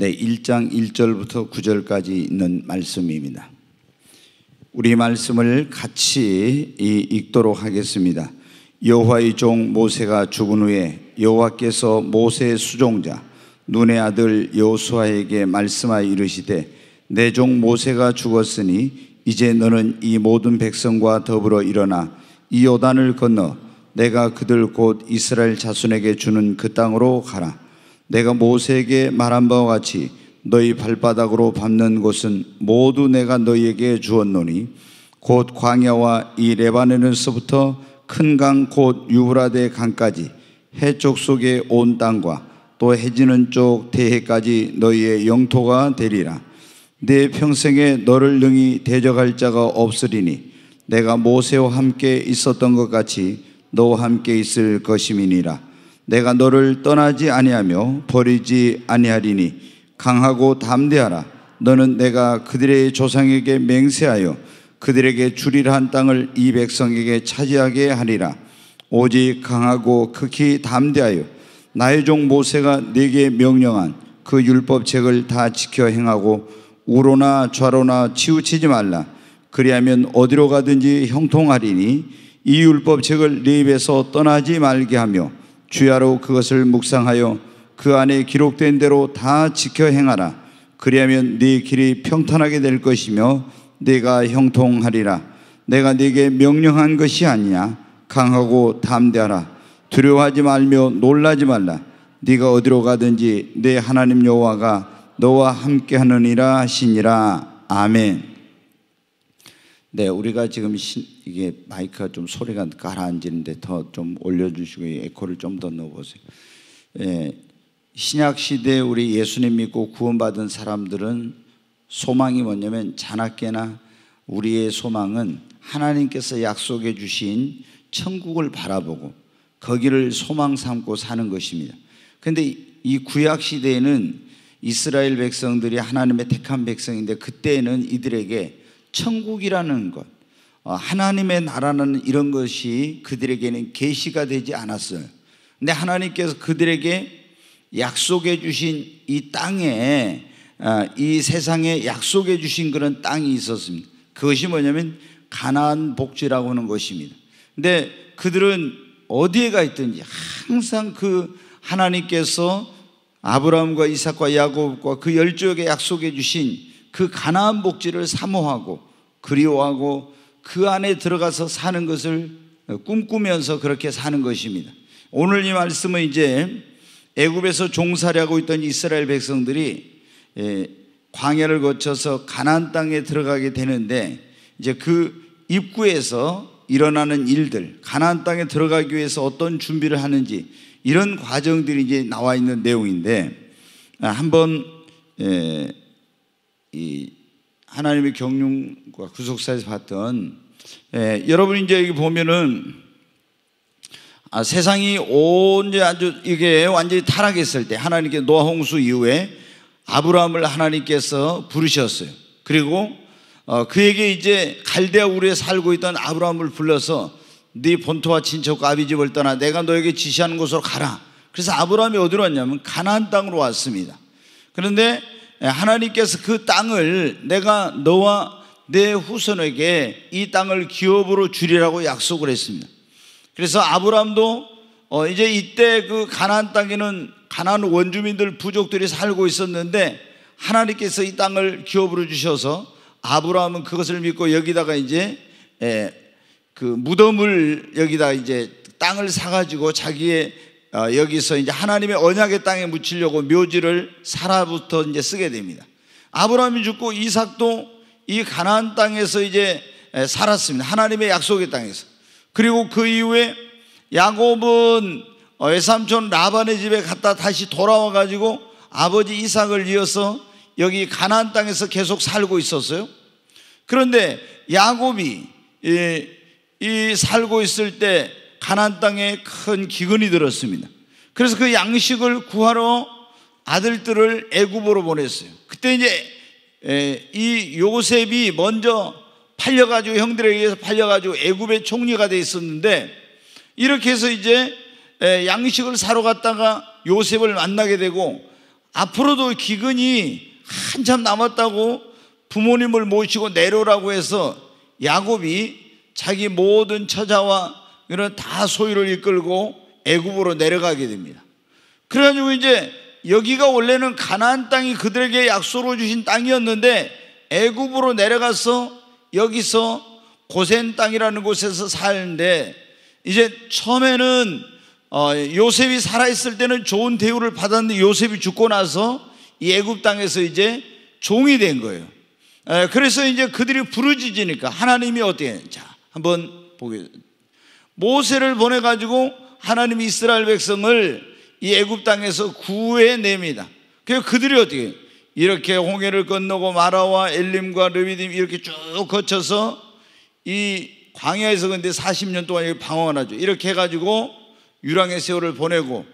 네, 1장 1절부터 9절까지 있는 말씀입니다. 우리 말씀을 같이 읽도록 하겠습니다. 여호와의 종 모세가 죽은 후에 여호와께서 모세의 수종자 눈의 아들 여호수아에게 말씀하여 이르시되 내 종 모세가 죽었으니 이제 너는 이 모든 백성과 더불어 일어나 이 요단을 건너 내가 그들 곧 이스라엘 자손에게 주는 그 땅으로 가라. 내가 모세에게 말한 바와 같이 너희 발바닥으로 밟는 곳은 모두 내가 너희에게 주었노니 곧 광야와 이 레바논에서부터 큰 강 곧 유브라데 강까지 해쪽 속의 온 땅과 또 해지는 쪽 대해까지 너희의 영토가 되리라 내 평생에 너를 능히 대적할 자가 없으리니 내가 모세와 함께 있었던 것 같이 너와 함께 있을 것임이니라 내가 너를 떠나지 아니하며 버리지 아니하리니 강하고 담대하라 너는 내가 그들의 조상에게 맹세하여 그들에게 주리라 한 땅을 이 백성에게 차지하게 하리라 오직 강하고 극히 담대하여 나의 종 모세가 네게 명령한 그 율법책을 다 지켜 행하고 우로나 좌로나 치우치지 말라 그리하면 어디로 가든지 형통하리니 이 율법책을 네 입에서 떠나지 말게 하며 주야로 그것을 묵상하여 그 안에 기록된 대로 다 지켜 행하라. 그리하면 네 길이 평탄하게 될 것이며 내가 형통하리라. 내가 네게 명령한 것이 아니냐. 강하고 담대하라. 두려워하지 말며 놀라지 말라. 네가 어디로 가든지 내 하나님 여호와가 너와 함께하느니라 하시니라. 아멘. 네, 우리가 지금 시, 이게 마이크가 좀 소리가 가라앉는데 더 좀 올려주시고 에코를 좀 더 넣어보세요. 예, 신약 시대 우리 예수님 믿고 구원받은 사람들은 소망이 뭐냐면 자나깨나 우리의 소망은 하나님께서 약속해 주신 천국을 바라보고 거기를 소망 삼고 사는 것입니다. 그런데이 구약 시대에는 이스라엘 백성들이 하나님의 택한 백성인데 그때는 에 이들에게 천국이라는 것, 어, 하나님의 나라는 이런 것이 그들에게는 계시가 되지 않았어요. 근데 하나님께서 그들에게 약속해 주신 이 땅에 어, 이 세상에 약속해 주신 그런 땅이 있었습니다. 그것이 뭐냐면 가나안 복지라고 하는 것입니다. 근데 그들은 어디에가 있든지 항상 그 하나님께서 아브라함과 이삭과 야곱과 그 열조에게 약속해 주신 그 가나안 복지를 사모하고 그리워하고 그 안에 들어가서 사는 것을 꿈꾸면서 그렇게 사는 것입니다. 오늘 이 말씀은 이제 애굽에서 종살이하고 있던 이스라엘 백성들이 예, 광야를 거쳐서 가나안 땅에 들어가게 되는데 이제 그 입구에서 일어나는 일들, 가나안 땅에 들어가기 위해서 어떤 준비를 하는지 이런 과정들이 이제 나와 있는 내용인데 아, 한번 예, 이 하나님의 경륜과 구속사에서 봤던 예, 여러분 이제 여기 보면은 아, 세상이 온제 아주 이게 완전히 타락했을 때 하나님께 노아홍수 이후에 아브라함을 하나님께서 부르셨어요. 그리고 어, 그에게 이제 갈대아 우리에 살고 있던 아브라함을 불러서 네 본토와 친척과 아비집을 떠나 내가 너에게 지시하는 곳으로 가라. 그래서 아브라함이 어디로 왔냐면 가나안 땅으로 왔습니다. 그런데 예, 하나님께서 그 땅을 내가 너와 내 후손에게 이 땅을 기업으로 주리라고 약속을 했습니다. 그래서 아브람도 어, 이제 이때 그 가나안 땅에는 가나안 원주민들 부족들이 살고 있었는데 하나님께서 이 땅을 기업으로 주셔서 아브라함은 그것을 믿고 여기다가 이제 예, 그 무덤을 여기다 이제 땅을 사가지고 자기의 어, 여기서 이제 하나님의 언약의 땅에 묻히려고 묘지를 사라부터 이제 쓰게 됩니다. 아브라함이 죽고 이삭도 이 가나안 땅에서 이제 살았습니다. 하나님의 약속의 땅에서. 그리고 그 이후에 야곱은 외삼촌 어, 라반의 집에 갔다 다시 돌아와 가지고 아버지 이삭을 이어서 여기 가나안 땅에서 계속 살고 있었어요. 그런데 야곱이 이, 이 살고 있을 때 가나안 땅에 큰 기근이 들었습니다. 그래서 그 양식을 구하러 아들들을 애굽으로 보냈어요. 그때 이제 이 요셉이 먼저 팔려가지고 형들에 의해서 팔려가지고 애굽의 총리가 돼 있었는데 이렇게 해서 이제 양식을 사러 갔다가 요셉을 만나게 되고 앞으로도 기근이 한참 남았다고 부모님을 모시고 내려오라고 해서 야곱이 자기 모든 처자와 이런 다 소유를 이끌고 애굽으로 내려가게 됩니다. 그래가지고 이제 여기가 원래는 가나안 땅이 그들에게 약속으로 주신 땅이었는데 애굽으로 내려가서 여기서 고센 땅이라는 곳에서 살는데 이제 처음에는 어, 요셉이 살아있을 때는 좋은 대우를 받았는데 요셉이 죽고 나서 이 애굽 땅에서 이제 종이 된 거예요. 그래서 이제 그들이 부르짖으니까 하나님이 어떻게 자 한번 보게 모세를 보내 가지고 하나님 이스라엘 백성을 이 애굽 땅에서 구해냅니다. 그래서 그들이 어떻게 이렇게 홍해를 건너고 마라와 엘림과 르비딤 이렇게 쭉 거쳐서 이 광야에서 근데 40년 동안 여기 방황하죠. 이렇게 해가지고 유랑의 세월을 보내고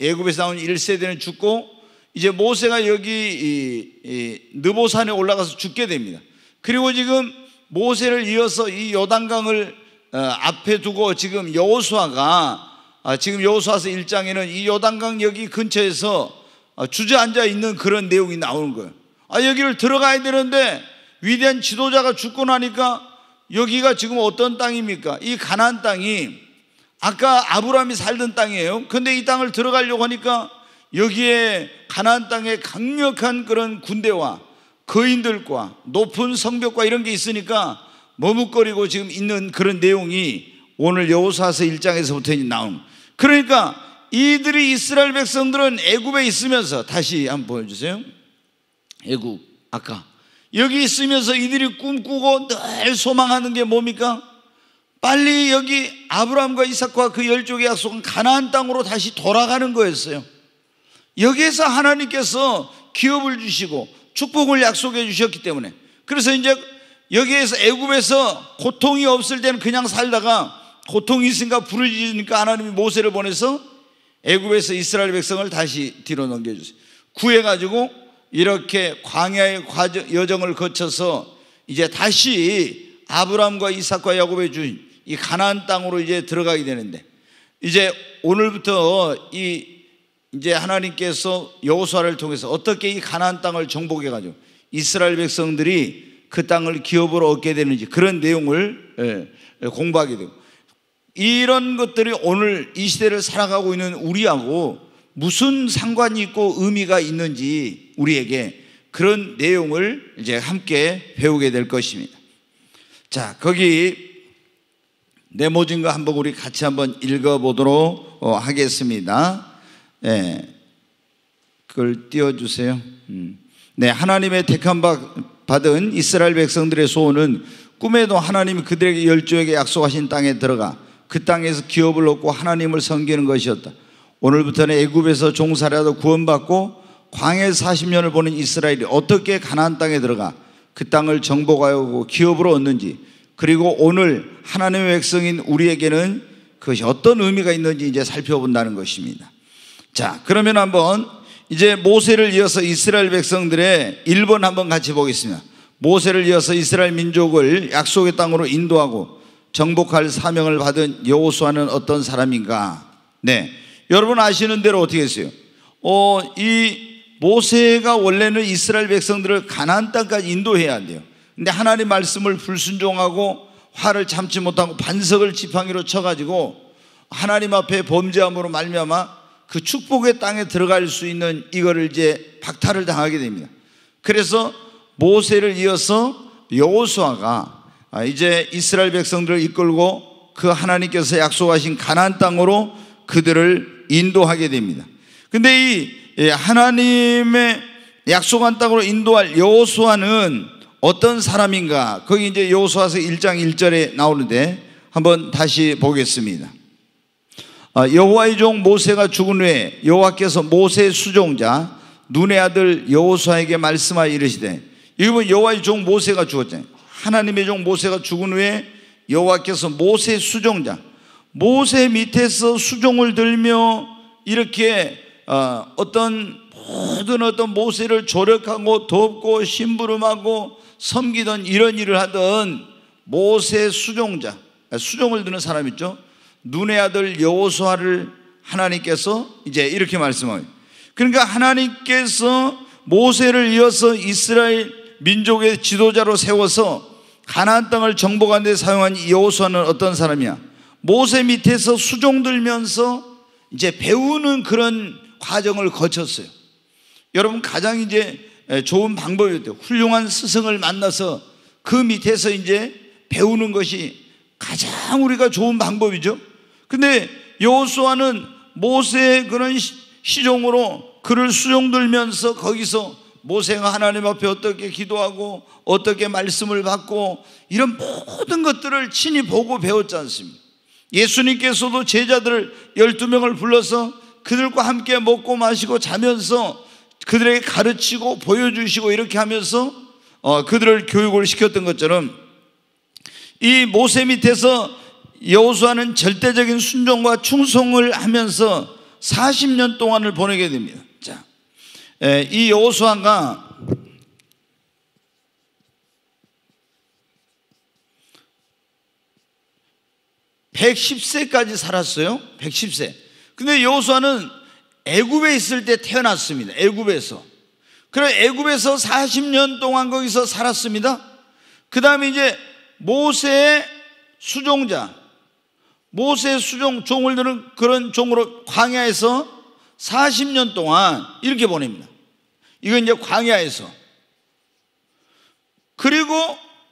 애굽에서 나온 1세대는 죽고 이제 모세가 여기 이, 이 느보산에 올라가서 죽게 됩니다. 그리고 지금 모세를 이어서 이 요단강을 어, 앞에 두고 지금 여호수아가 아, 지금 여호수아서 1장에는 이 요단강 여기 근처에서 아, 주저앉아 있는 그런 내용이 나오는 거예요. 아 여기를 들어가야 되는데 위대한 지도자가 죽고 나니까 여기가 지금 어떤 땅입니까? 이 가나안 땅이 아까 아브라함이 살던 땅이에요. 근데 이 땅을 들어가려고 하니까 여기에 가나안 땅에 강력한 그런 군대와 거인들과 높은 성벽과 이런 게 있으니까 머뭇거리고 지금 있는 그런 내용이 오늘 여호사서 1장에서부터 나온 그러니까 이들이 이스라엘 백성들은 애굽에 있으면서 다시 한번 보여주세요 애굽 아까 여기 있으면서 이들이 꿈꾸고 늘 소망하는 게 뭡니까? 빨리 여기 아브라함과 이삭과 그 열족의 약속은 가나안 땅으로 다시 돌아가는 거였어요 여기에서 하나님께서 기업을 주시고 축복을 약속해 주셨기 때문에 그래서 이제 여기에서 애굽에서 고통이 없을 때는 그냥 살다가 고통이 있으니까 부르지으니까 하나님이 모세를 보내서 애굽에서 이스라엘 백성을 다시 뒤로 넘겨주세요. 구해가지고 이렇게 광야의 여정을 거쳐서 이제 다시 아브라함과 이삭과 야곱의 주인 이 가나안 땅으로 이제 들어가게 되는데 이제 오늘부터 이 이제 하나님께서 여호수아를 통해서 어떻게 이 가나안 땅을 정복해 가지고 이스라엘 백성들이 그 땅을 기업으로 얻게 되는지 그런 내용을 예, 예, 공부하게 되고 이런 것들이 오늘 이 시대를 살아가고 있는 우리하고 무슨 상관이 있고 의미가 있는지 우리에게 그런 내용을 이제 함께 배우게 될 것입니다. 자, 거기 네모진거 한번 우리 같이 한번 읽어보도록 어, 하겠습니다. 예. 그걸 띄워주세요. 음. 네, 하나님의 택한 바 받은 이스라엘 백성들의 소원은 꿈에도 하나님 이 그들에게 열조에게 약속하신 땅에 들어가 그 땅에서 기업을 얻고 하나님을 섬기는 것이었다. 오늘부터는 애굽에서 종살이하다 구원받고 광해 40년을 보낸 이스라엘이 어떻게 가나안 땅에 들어가 그 땅을 정복하고 기업으로 얻는지 그리고 오늘 하나님의 백성인 우리에게는 그것이 어떤 의미가 있는지 이제 살펴본다는 것입니다. 자, 그러면 한번 이제 모세를 이어서 이스라엘 백성들의 1번 한번 같이 보겠습니다. 모세를 이어서 이스라엘 민족을 약속의 땅으로 인도하고 정복할 사명을 받은 여호수아는 어떤 사람인가? 네. 여러분 아시는 대로 어떻게 했어요? 어, 이 모세가 원래는 이스라엘 백성들을 가나안 땅까지 인도해야 돼요. 근데 하나님 말씀을 불순종하고 화를 참지 못하고 반석을 지팡이로 쳐가지고 하나님 앞에 범죄함으로 말미암아 그 축복의 땅에 들어갈 수 있는 이거를 이제 박탈을 당하게 됩니다. 그래서 모세를 이어서 여호수아가 아, 이제 이스라엘 백성들을 이끌고 그 하나님께서 약속하신 가나안 땅으로 그들을 인도하게 됩니다. 근데 이 예, 하나님의 약속한 땅으로 인도할 여호수아는 어떤 사람인가? 거기 이제 여호수아서 1장 1절에 나오는데 한번 다시 보겠습니다. 어, 여호와의 종 모세가 죽은 후에 여호와께서 모세의 수종자 눈의 아들 여호수아에게 말씀하여 이르시되 여러분 여호와의 종 모세가 죽었잖아요. 하나님의 종 모세가 죽은 후에 여호와께서 모세의 수종자 모세 밑에서 수종을 들며 이렇게 어, 어떤 모든 어떤 모세를 조력하고 돕고 심부름하고 섬기던 이런 일을 하던 모세 수종자 아, 수종을 드는 사람 있죠. 눈의 아들 여호수아를 하나님께서 이제 이렇게 말씀하니 그러니까 하나님께서 모세를 이어서 이스라엘 민족의 지도자로 세워서 가나안 땅을 정복한 데 사용한 여호수아는 어떤 사람이야? 모세 밑에서 수종 들면서 이제 배우는 그런 과정을 거쳤어요. 여러분 가장 이제 좋은 방법이었대요. 훌륭한 스승을 만나서 그 밑에서 이제 배우는 것이 가장 우리가 좋은 방법이죠. 근데 여호수아는 모세의 그런 시종으로 그를 수용들면서 거기서 모세가 하나님 앞에 어떻게 기도하고 어떻게 말씀을 받고 이런 모든 것들을 친히 보고 배웠지 않습니까? 예수님께서도 제자들 12명을 불러서 그들과 함께 먹고 마시고 자면서 그들에게 가르치고 보여주시고 이렇게 하면서 어, 그들을 교육을 시켰던 것처럼 이 모세 밑에서 여호수아는 절대적인 순종과 충성을 하면서 40년 동안을 보내게 됩니다. 자, 이 여호수아가 백십 세까지 살았어요. 백십 세 근데 여호수아는 애굽에 있을 때 태어났습니다. 애굽에서. 그래 애굽에서 사십 년 동안 거기서 살았습니다. 그다음에 이제 모세의 수종자 모세 수종 종을 들은 그런 종으로 광야에서 40년 동안 이렇게 보냅니다. 이건 이제 광야에서. 그리고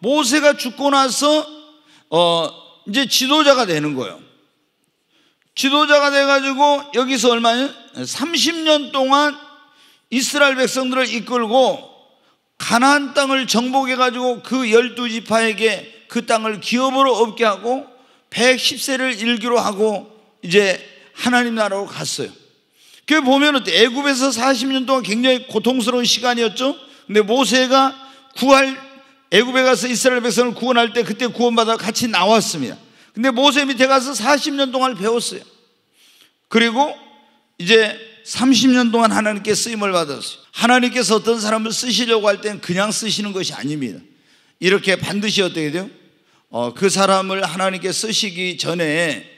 모세가 죽고 나서 어 이제 지도자가 되는 거예요. 지도자가 돼가지고 여기서 얼마 30년 동안 이스라엘 백성들을 이끌고 가나안 땅을 정복해가지고 그 열두 지파에게 그 땅을 기업으로 얻게 하고 110세를 일기로 하고 이제 하나님 나라로 갔어요. 그 보면 애굽에서 40년 동안 굉장히 고통스러운 시간이었죠. 근데 모세가 구할 애굽에 가서 이스라엘 백성을 구원할 때 그때 구원받아 같이 나왔습니다. 근데 모세 밑에 가서 40년 동안 배웠어요. 그리고 이제 30년 동안 하나님께 쓰임을 받았어요. 하나님께서 어떤 사람을 쓰시려고 할때 그냥 쓰시는 것이 아닙니다. 이렇게 반드시 어떻게 돼요? 어, 그 사람을 하나님께 쓰시기 전에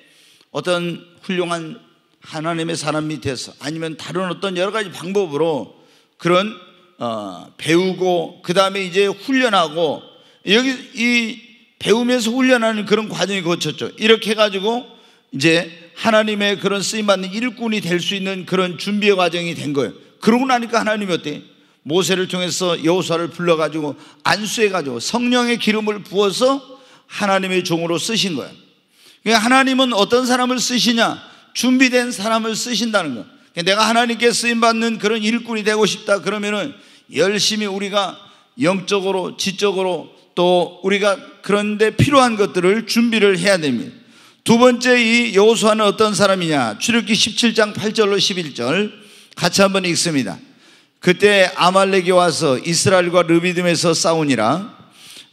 어떤 훌륭한 하나님의 사람 밑에서 아니면 다른 어떤 여러 가지 방법으로 그런 어, 배우고 그 다음에 이제 훈련하고 여기 이 배우면서 훈련하는 그런 과정이 거쳤죠. 이렇게 해가지고 이제 하나님의 그런 쓰임받는 일꾼이 될 수 있는 그런 준비의 과정이 된 거예요. 그러고 나니까 하나님이 어때? 모세를 통해서 여호사를 불러가지고 안수해가지고 성령의 기름을 부어서 하나님의 종으로 쓰신 거예요. 하나님은 어떤 사람을 쓰시냐? 준비된 사람을 쓰신다는 거. 내가 하나님께 쓰임 받는 그런 일꾼이 되고 싶다 그러면은 열심히 우리가 영적으로, 지적으로 또 우리가 그런데 필요한 것들을 준비를 해야 됩니다. 두 번째 이 여호수아는 어떤 사람이냐? 출애굽기 17장 8절로 11절 같이 한번 읽습니다. 그때 아말렉이 와서 이스라엘과 르비딤에서 싸우니라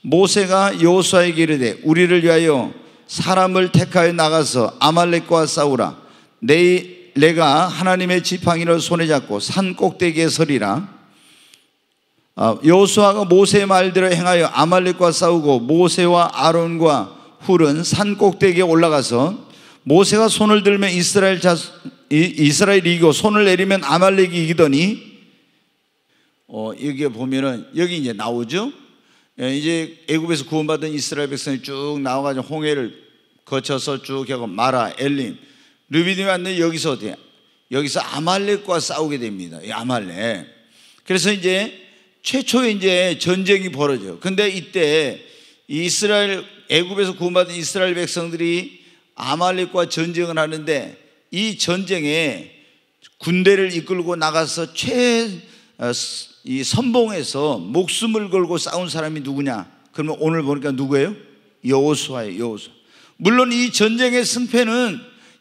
모세가 여호수아에게 이르되 우리를 위하여 사람을 택하여 나가서 아말렉과 싸우라 내, 일 내가 하나님의 지팡이를 손에 잡고 산 꼭대기에 서리라 아, 여호수아가 모세의 말대로 행하여 아말렉과 싸우고 모세와 아론과 훌은 산 꼭대기에 올라가서 모세가 손을 들면 이스라엘 자, 이스라엘이 이기고 손을 내리면 아말렉이 이기더니 어, 여기에 보면은 여기 이제 나오죠. 예, 이제 애굽에서 구원받은 이스라엘 백성이 쭉 나와가지고 홍해를 거쳐서 쭉 하고 마라, 엘림, 르비딤 왔는데 여기서 어디야? 여기서 아말렉과 싸우게 됩니다. 이 아말렉. 그래서 이제 최초에 이제 전쟁이 벌어져요. 근데 이때 이스라엘 애굽에서 구원받은 이스라엘 백성들이 아말렉과 전쟁을 하는데 이 전쟁에 군대를 이끌고 나가서 최 어, 이 선봉에서 목숨을 걸고 싸운 사람이 누구냐? 그러면 오늘 보니까 누구예요? 여호수아예요. 여호수아. 물론 이 전쟁의 승패는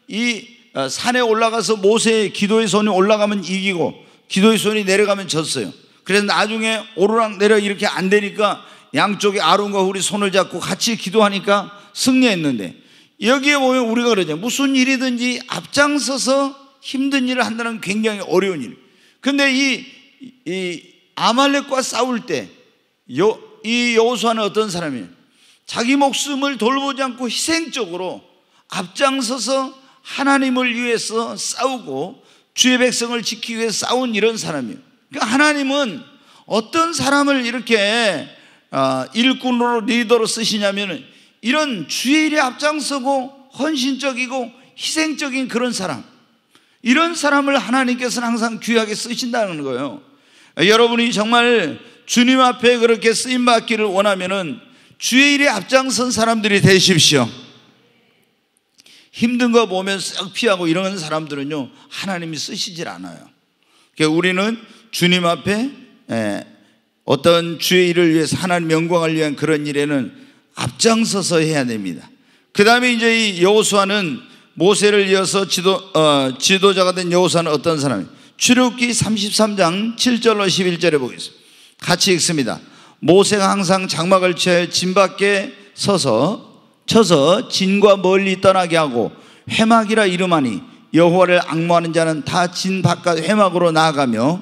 이 어, 산에 올라가서 모세의 기도의 손이 올라가면 이기고 기도의 손이 내려가면 졌어요. 그래서 나중에 오르락 내려 이렇게 안 되니까 양쪽에 아론과 우리 손을 잡고 같이 기도하니까 승리했는데 여기에 보면 우리가 그러죠. 무슨 일이든지 앞장서서 힘든 일을 한다는 굉장히 어려운 일. 근데 이이 아말렉과 싸울 때이 여호수아는 어떤 사람이에요? 자기 목숨을 돌보지 않고 희생적으로 앞장서서 하나님을 위해서 싸우고 주의 백성을 지키기 위해 싸운 이런 사람이에요. 그러니까 하나님은 어떤 사람을 이렇게 아, 일꾼으로 리더로 쓰시냐면 이런 주의 일에 앞장서고 헌신적이고 희생적인 그런 사람 이런 사람을 하나님께서는 항상 귀하게 쓰신다는 거예요. 여러분이 정말 주님 앞에 그렇게 쓰임 받기를 원하면은 주의 일에 앞장선 사람들이 되십시오. 힘든 거 보면 쓱 피하고 이런 사람들은요 하나님이 쓰시질 않아요. 그러니까 우리는 주님 앞에 예, 어떤 주의 일을 위해서 하나님 영광을 위한 그런 일에는 앞장서서 해야 됩니다. 그 다음에 이제 이 여호수아는 모세를 이어서 지도 어, 지도자가 된 여호수아는 어떤 사람이에요? 출애굽기 33장 7절로 11절에 보겠습니다. 같이 읽습니다. 모세가 항상 장막을 취하여 진 밖에 서서 쳐서 진과 멀리 떠나게 하고 회막이라 이름하니 여호와를 악모하는 자는 다 진 바깥 회막으로 나아가며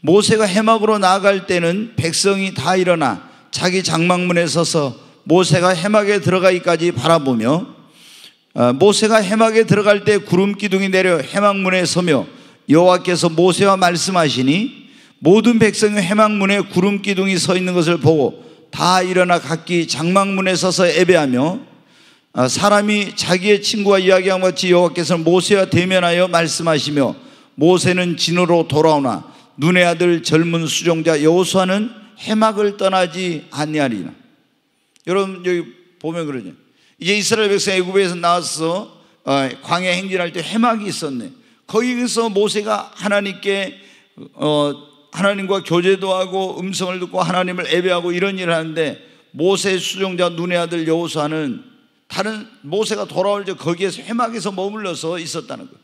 모세가 회막으로 나아갈 때는 백성이 다 일어나 자기 장막문에 서서 모세가 해막에 들어가기까지 바라보며 어, 모세가 해막에 들어갈 때 구름 기둥이 내려 해막문에 서며 여호와께서 모세와 말씀하시니 모든 백성이 해망문에 구름 기둥이 서 있는 것을 보고 다 일어나 각기 장막문에 서서 예배하며 아, 사람이 자기의 친구와 이야기한 것 같이 여호와께서 모세와 대면하여 말씀하시며 모세는 진으로 돌아오나 눈의 아들 젊은 수종자 여호수아는 해막을 떠나지 아니하리라. 여러분 여기 보면 그러죠. 이제 이스라엘 백성 애굽에서 나왔어 광야 행진할 때 해막이 있었네. 거기에서 모세가 하나님께 어, 하나님과 교제도 하고 음성을 듣고 하나님을 예배하고 이런 일을 하는데 모세 수종자 눈의 아들 여호수아는 다른 모세가 돌아올 때 거기에서 해막에서 머물러서 있었다는 거예요.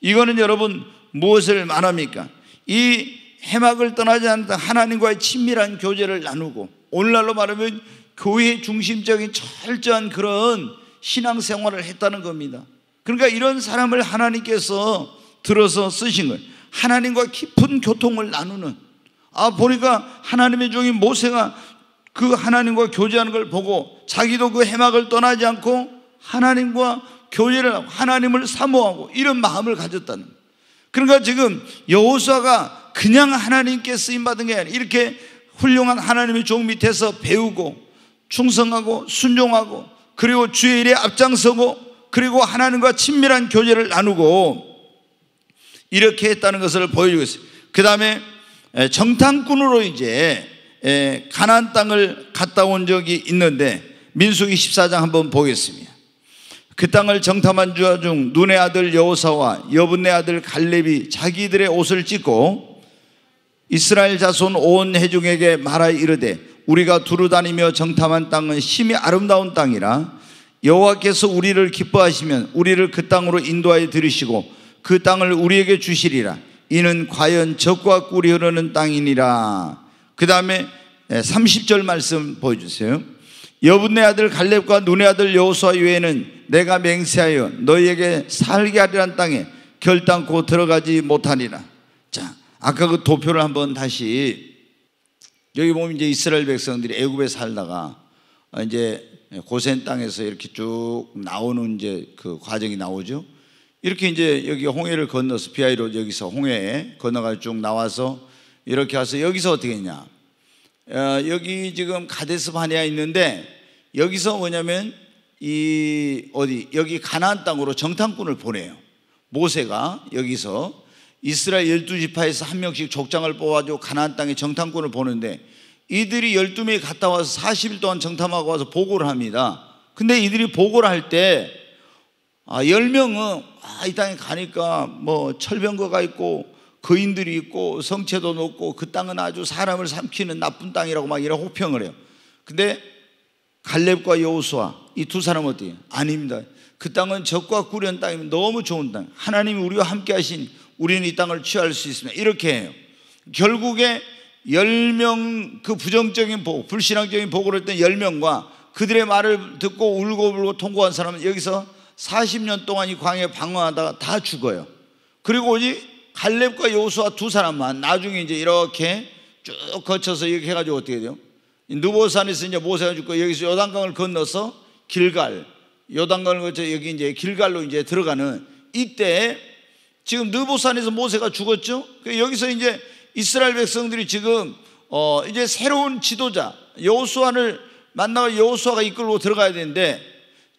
이거는 여러분 무엇을 말합니까? 이 해막을 떠나지 않는 하나님과의 친밀한 교제를 나누고 오늘날로 말하면 교회 중심적인 철저한 그런 신앙생활을 했다는 겁니다. 그러니까 이런 사람을 하나님께서 들어서 쓰신 거 하나님과 깊은 교통을 나누는. 아, 보니까 하나님의 종인 모세가 그 하나님과 교제하는 걸 보고 자기도 그 해막을 떠나지 않고 하나님과 교제를 하고 하나님을 사모하고 이런 마음을 가졌다는. 그러니까 지금 여호수아가 그냥 하나님께 쓰임 받은 게 아니라 이렇게 훌륭한 하나님의 종 밑에서 배우고 충성하고 순종하고 그리고 주의 일에 앞장서고 그리고 하나님과 친밀한 교제를 나누고 이렇게 했다는 것을 보여주고 있어요. 그 다음에 정탐꾼으로 이제 가나 땅을 갔다 온 적이 있는데 민수기 14장 한번 보겠습니다. 그 땅을 정탐한 주와 중 눈의 아들 여호사와 여분의 아들 갈렙이 자기들의 옷을 찢고 이스라엘 자손 온 회중에게 말하 이르되 우리가 두루 다니며 정탐한 땅은 심히 아름다운 땅이라 여호와께서 우리를 기뻐하시면 우리를 그 땅으로 인도하여 들으시고 그 땅을 우리에게 주시리라. 이는 과연 적과 꿀이 흐르는 땅이니라. 그 다음에 30절 예, 말씀 보여주세요. 여분의 아들 갈렙과 눈의 아들 여호수아 외에는 내가 맹세하여 너희에게 살게 하리란 땅에 결단코 들어가지 못하니라. 자, 아까 그 도표를 한번 다시 여기 보면 이제 이스라엘 백성들이 애굽에 살다가 이제 예, 고센 땅에서 이렇게 쭉 나오는 이제 그 과정이 나오죠. 이렇게 이제 여기 홍해를 건너서 비아이로 여기서 홍해에 건너가 쭉 나와서 이렇게 와서 여기서 어떻게 했냐? 어, 여기 지금 가데스 바니아 있는데 여기서 뭐냐면 이 어디 여기 가나안 땅으로 정탐꾼을 보내요. 모세가 여기서 이스라엘 1 2 지파에서 한 명씩 족장을 뽑아줘 가나안 땅에 정탐꾼을 보는데 이들이 열두 명이 갔다 와서 40일 동안 정탐하고 와서 보고를 합니다. 근데 이들이 보고를 할 때, 아, 1명은 아, 이 땅에 가니까 뭐 철병거가 있고, 거인들이 있고, 성체도 높고, 그 땅은 아주 사람을 삼키는 나쁜 땅이라고 막 이런 호평을 해요. 근데 갈렙과 여호수아 이 두 사람 어때요? 아닙니다. 그 땅은 적과 구련 땅이면 너무 좋은 땅. 하나님이 우리와 함께 하신 우리는 이 땅을 취할 수 있습니다. 이렇게 해요. 결국에 10명 그 부정적인 복, 불신앙적인 복을 했던 10명과 그들의 말을 듣고 울고 불고 통고한 사람은 여기서 40년 동안 이 광야에 방황하다가 다 죽어요. 그리고 오직 갈렙과 요수와 두 사람만 나중에 이제 이렇게 쭉 거쳐서 이렇게 해가지고 어떻게 돼요? 누보산에서 이제 모세가 죽고 여기서 요단강을 건너서 길갈, 요단강을 거쳐 여기 이제 길갈로 이제 들어가는 이때 지금 느보산에서 모세가 죽었죠? 그 여기서 이제 이스라엘 백성들이 지금 어 이제 새로운 지도자 여호수아를 만나가 여호수아가 이끌고 들어가야 되는데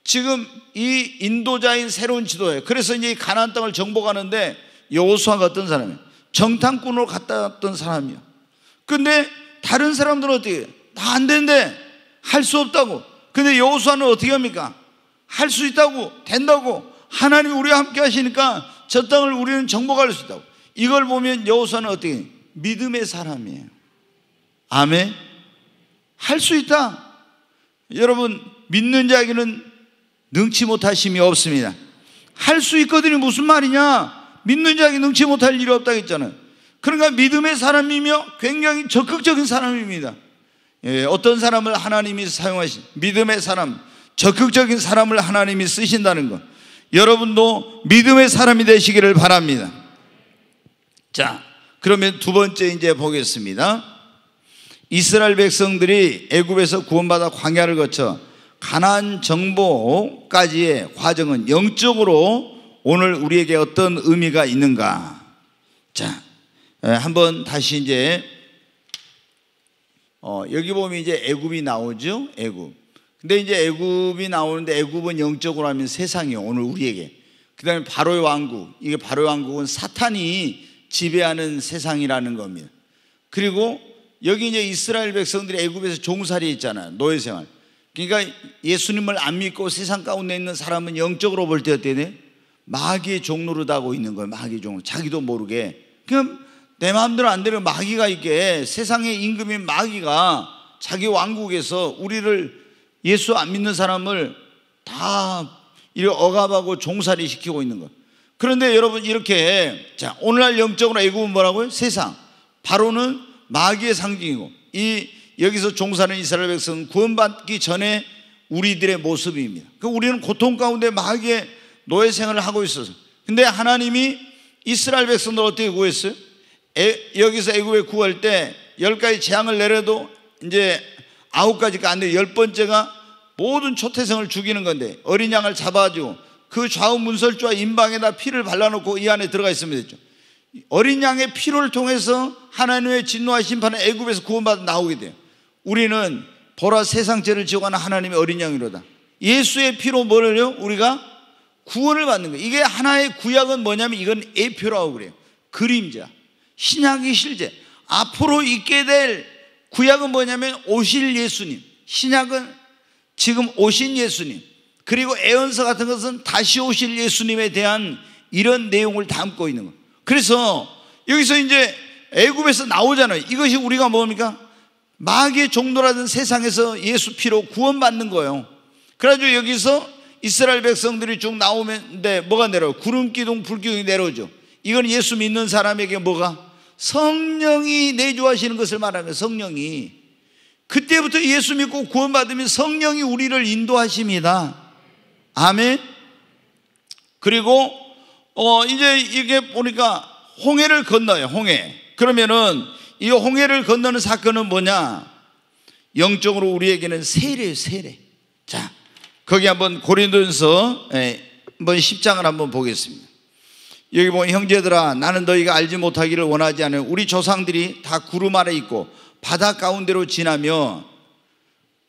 지금 이 인도자인 새로운 지도예요. 그래서 이제 가나안 땅을 정복하는데 여호수아가 어떤 사람이에요? 정탐꾼으로 갔다 왔던 사람이요. 근데 다른 사람들은 어떻게 해요? 나안 되는데 할 수 없다고. 근데 여호수아는 어떻게 합니까? 할 수 있다고 된다고 하나님 우리와 함께 하시니까 저 땅을 우리는 정복할 수 있다고. 이걸 보면 여호수아는 어떻게 해요? 믿음의 사람이에요. 아멘. 할수 있다. 여러분, 믿는 자에게는 능치 못할 힘이 없습니다. 할 수 있거든요. 무슨 말이냐? 믿는 자에게 능치 못할 일이 없다 했잖아요. 그러니까 믿음의 사람이며 굉장히 적극적인 사람입니다. 예, 어떤 사람을 하나님이 사용하신 믿음의 사람, 적극적인 사람을 하나님이 쓰신다는 것. 여러분도 믿음의 사람이 되시기를 바랍니다. 자, 그러면 두 번째 이제 보겠습니다. 이스라엘 백성들이 애굽에서 구원받아 광야를 거쳐 가난 정보까지의 과정은 영적으로 오늘 우리에게 어떤 의미가 있는가? 자, 한번 다시 이제 어, 여기 보면 이제 애굽이 나오죠. 애굽. 근데 이제 애굽이 나오는데 애굽은 영적으로 하면 세상이요. 오늘 우리에게. 그다음에 바로의 왕국. 이게 바로의 왕국은 사탄이 지배하는 세상이라는 겁니다. 그리고 여기 이제 이스라엘 백성들이 애굽에서 종살이 했잖아요. 노예 생활. 그러니까 예수님을 안 믿고 세상 가운데 있는 사람은 영적으로 볼 때 어때요? 마귀의 종로를 다고 있는 거예요. 마귀의 종로. 자기도 모르게. 그럼 내 마음대로 안 되는 마귀가 있게 세상의 임금인 마귀가 자기 왕국에서 우리를 예수 안 믿는 사람을 다 이렇게 억압하고 종살이 시키고 있는 거예요. 그런데 여러분 이렇게 자 오늘날 영적으로 애굽은 뭐라고요? 세상 바로는 마귀의 상징이고 이 여기서 종사는 하 이스라엘 백성은 구원받기 전에 우리들의 모습입니다. 그 우리는 고통 가운데 마귀의 노예 생활을 하고 있어서 근데 하나님이 이스라엘 백성들 어떻게 구했어요? 에, 여기서 애굽에 구할 때 열 가지 재앙을 내려도 이제 아홉 가지가 안 돼. 열 번째가 모든 초태생을 죽이는 건데 어린 양을 잡아주고 그 좌우 문설주와 임방에다 피를 발라놓고 이 안에 들어가 있으면 됐죠. 어린 양의 피를 통해서 하나님의 진노와 심판의 애굽에서 구원받아 나오게 돼요. 우리는 보라 세상죄를 지어가는 하나님의 어린 양이로다. 예수의 피로 뭐를요? 우리가 구원을 받는 거예요. 이게 하나의 구약은 뭐냐면 이건 예표라고 그래요. 그림자. 신약이 실제. 앞으로 있게 될 구약은 뭐냐면 오실 예수님. 신약은 지금 오신 예수님. 그리고 애언서 같은 것은 다시 오실 예수님에 대한 이런 내용을 담고 있는 거. 그래서 여기서 이제 애굽에서 나오잖아요. 이것이 우리가 뭡니까? 마귀의 종노라는 세상에서 예수 피로 구원받는 거예요. 그래가지고 여기서 이스라엘 백성들이 쭉 나오는데 네, 뭐가 내려요? 구름 기둥, 불기둥이 내려오죠. 이건 예수 믿는 사람에게 뭐가? 성령이 내주하시는 것을 말하면 성령이. 그때부터 예수 믿고 구원받으면 성령이 우리를 인도하십니다. 아멘. 그리고 어 이제 이게 보니까 홍해를 건너요. 홍해. 그러면은 이 홍해를 건너는 사건은 뭐냐? 영적으로 우리에게는 세례 세례. 자, 거기 한번 고린도전서 예, 한번 10장을 한번 보겠습니다. 여기 보면 형제들아 나는 너희가 알지 못하기를 원하지 않으 우리 조상들이 다 구름 아래 있고 바다 가운데로 지나며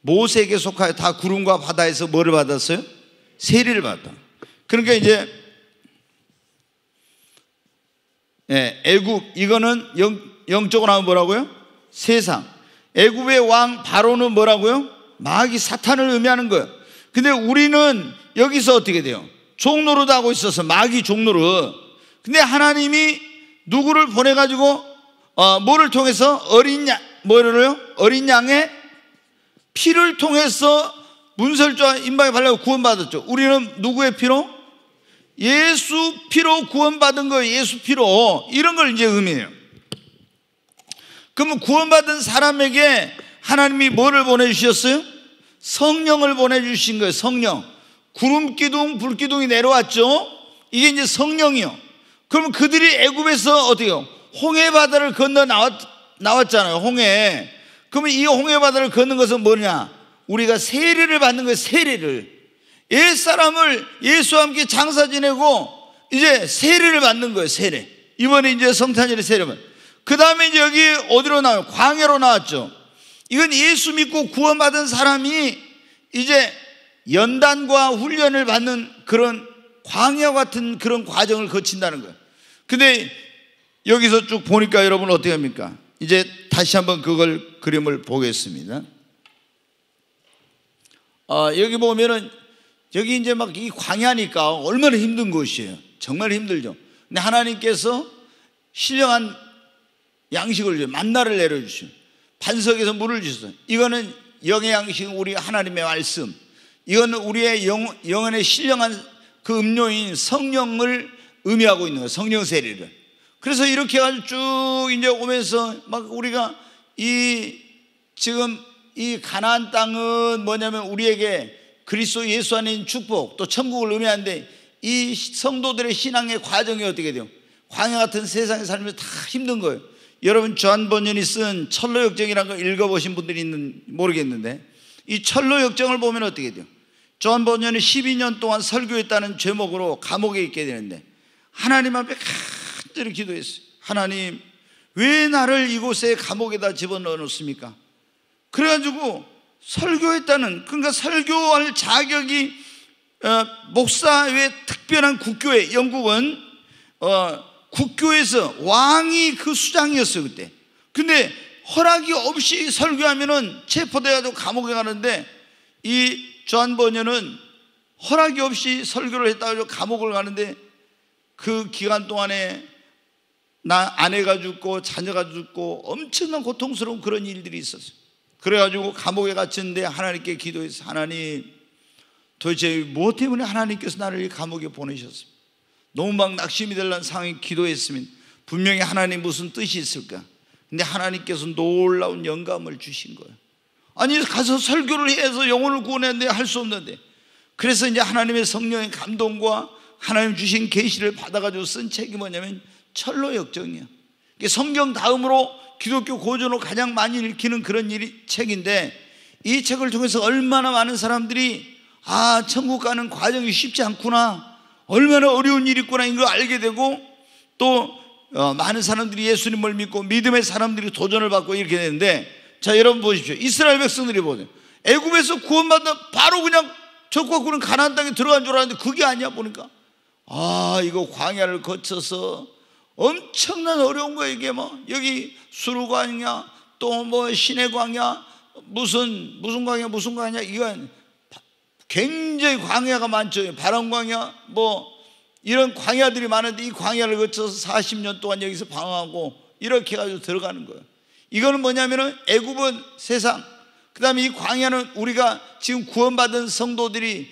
모세에게 속하여 다 구름과 바다에서 뭐를 받았어요? 세례를 받았다. 그러니까 이제 예, 애굽 이거는 영, 영적으로 하면 뭐라고요? 세상. 애굽의 왕 바로는 뭐라고요? 마귀 사탄을 의미하는 거예요. 근데 우리는 여기서 어떻게 돼요? 종로로 하고 있어서 마귀 종로로. 근데 하나님이 누구를 보내 가지고 어, 뭐를 통해서 어린 양 뭐를요? 어린 양의 피를 통해서 문설주와 임방에 발라고 구원받았죠. 우리는 누구의 피로? 예수 피로 구원받은 거 예수 피로 이런 걸 이제 의미해요. 그러면 구원받은 사람에게 하나님이 뭐를 보내주셨어요? 성령을 보내주신 거예요. 성령. 구름 기둥, 불 기둥이 내려왔죠. 이게 이제 성령이요. 그럼 그들이 애굽에서 어디요? 홍해 바다를 건너 나왔, 나왔잖아요. 홍해. 그러면 이 홍해 바다를 걷는 것은 뭐냐? 우리가 세례를 받는 거예요. 세례를. 옛 사람을 예수와 함께 장사 지내고 이제 세례를 받는 거예요. 세례. 이번에 이제 성탄절에 세례만. 그 다음에 이제 여기 어디로 나와요? 광야로 나왔죠. 이건 예수 믿고 구원받은 사람이 이제 연단과 훈련을 받는 그런 광야 같은 그런 과정을 거친다는 거예요. 근데 여기서 쭉 보니까 여러분 어떻게 합니까? 이제 다시 한번 그걸 그림을 보겠습니다. 어, 여기 보면은 여기 이제 막 이 광야니까 얼마나 힘든 곳이에요. 정말 힘들죠. 근데 하나님께서 신령한 양식을 주세요. 만나를 내려주시요 반석에서 물을 주세요. 이거는 영의 양식 우리 하나님의 말씀. 이거는 우리의 영, 영혼의 신령한 그 음료인 성령을 의미하고 있는 거예요. 성령 세례를. 그래서 이렇게 해가지고 쭉 이제 오면서 막 우리가 이 지금 이 가나안 땅은 뭐냐면 우리에게 그리스도 예수 안에 있는 축복 또 천국을 의미하는데 이 성도들의 신앙의 과정이 어떻게 돼요? 광야 같은 세상의 삶이 다 힘든 거예요. 여러분 주한 번연이 쓴 철로 역정이라는 걸 읽어보신 분들이 있는 모르겠는데 이 철로 역정을 보면 어떻게 돼요? 주한 번연이 12년 동안 설교했다는 죄목으로 감옥에 있게 되는데 하나님 앞에 간절히 기도했어요. 하나님 왜 나를 이곳에 감옥에다 집어넣었습니까? 그래가지고 설교했다는 그러니까 설교할 자격이 어, 목사의 특별한 국교회 영국은 어, 국교에서 왕이 그 수장이었어요 그때 근데 허락이 없이 설교하면은 체포돼가지고 감옥에 가는데 이존 버녀는 허락이 없이 설교를 했다고 감옥을 가는데 그 기간 동안에 나 아내가 죽고 자녀가 죽고 엄청난 고통스러운 그런 일들이 있었어요 그래가지고 감옥에 갇혔는데 하나님께 기도해서 하나님 도대체 무엇 뭐 때문에 하나님께서 나를 감옥에 보내셨습니까? 너무 막 낙심이 될란 상황에 기도했으면 분명히 하나님 무슨 뜻이 있을까? 근데 하나님께서 놀라운 영감을 주신 거예요. 아니 가서 설교를 해서 영혼을 구원했는데 할 수 없는데 그래서 이제 하나님의 성령의 감동과 하나님 주신 계시를 받아가지고 쓴 책이 뭐냐면 철로 역정이야. 성경 다음으로 기독교 고전으로 가장 많이 읽히는 그런 일이 책인데 이 책을 통해서 얼마나 많은 사람들이 아, 천국 가는 과정이 쉽지 않구나. 얼마나 어려운 일이 있구나. 이걸 알게 되고 또 어, 많은 사람들이 예수님을 믿고 믿음의 사람들이 도전을 받고 이렇게 되는데 자, 여러분 보십시오. 이스라엘 백성들이 보세요. 애굽에서 구원받아 바로 그냥 적과 구는 가난안 땅에 들어간 줄 알았는데 그게 아니야 보니까 아, 이거 광야를 거쳐서 엄청난 어려운 거예요 이게 뭐 여기 수루광이야 또 뭐시내 광야 이 무슨 무슨 광야 무슨 광야 이 이건 굉장히 광야가 많죠 바람 광야 이뭐 이런 광야들이 많은데 이 광야를 거쳐서 40년 동안 여기서 방황하고 이렇게 해 가지고 들어가는 거예요 이거는 뭐냐면은 애굽은 세상 그다음에 이 광야는 우리가 지금 구원받은 성도들이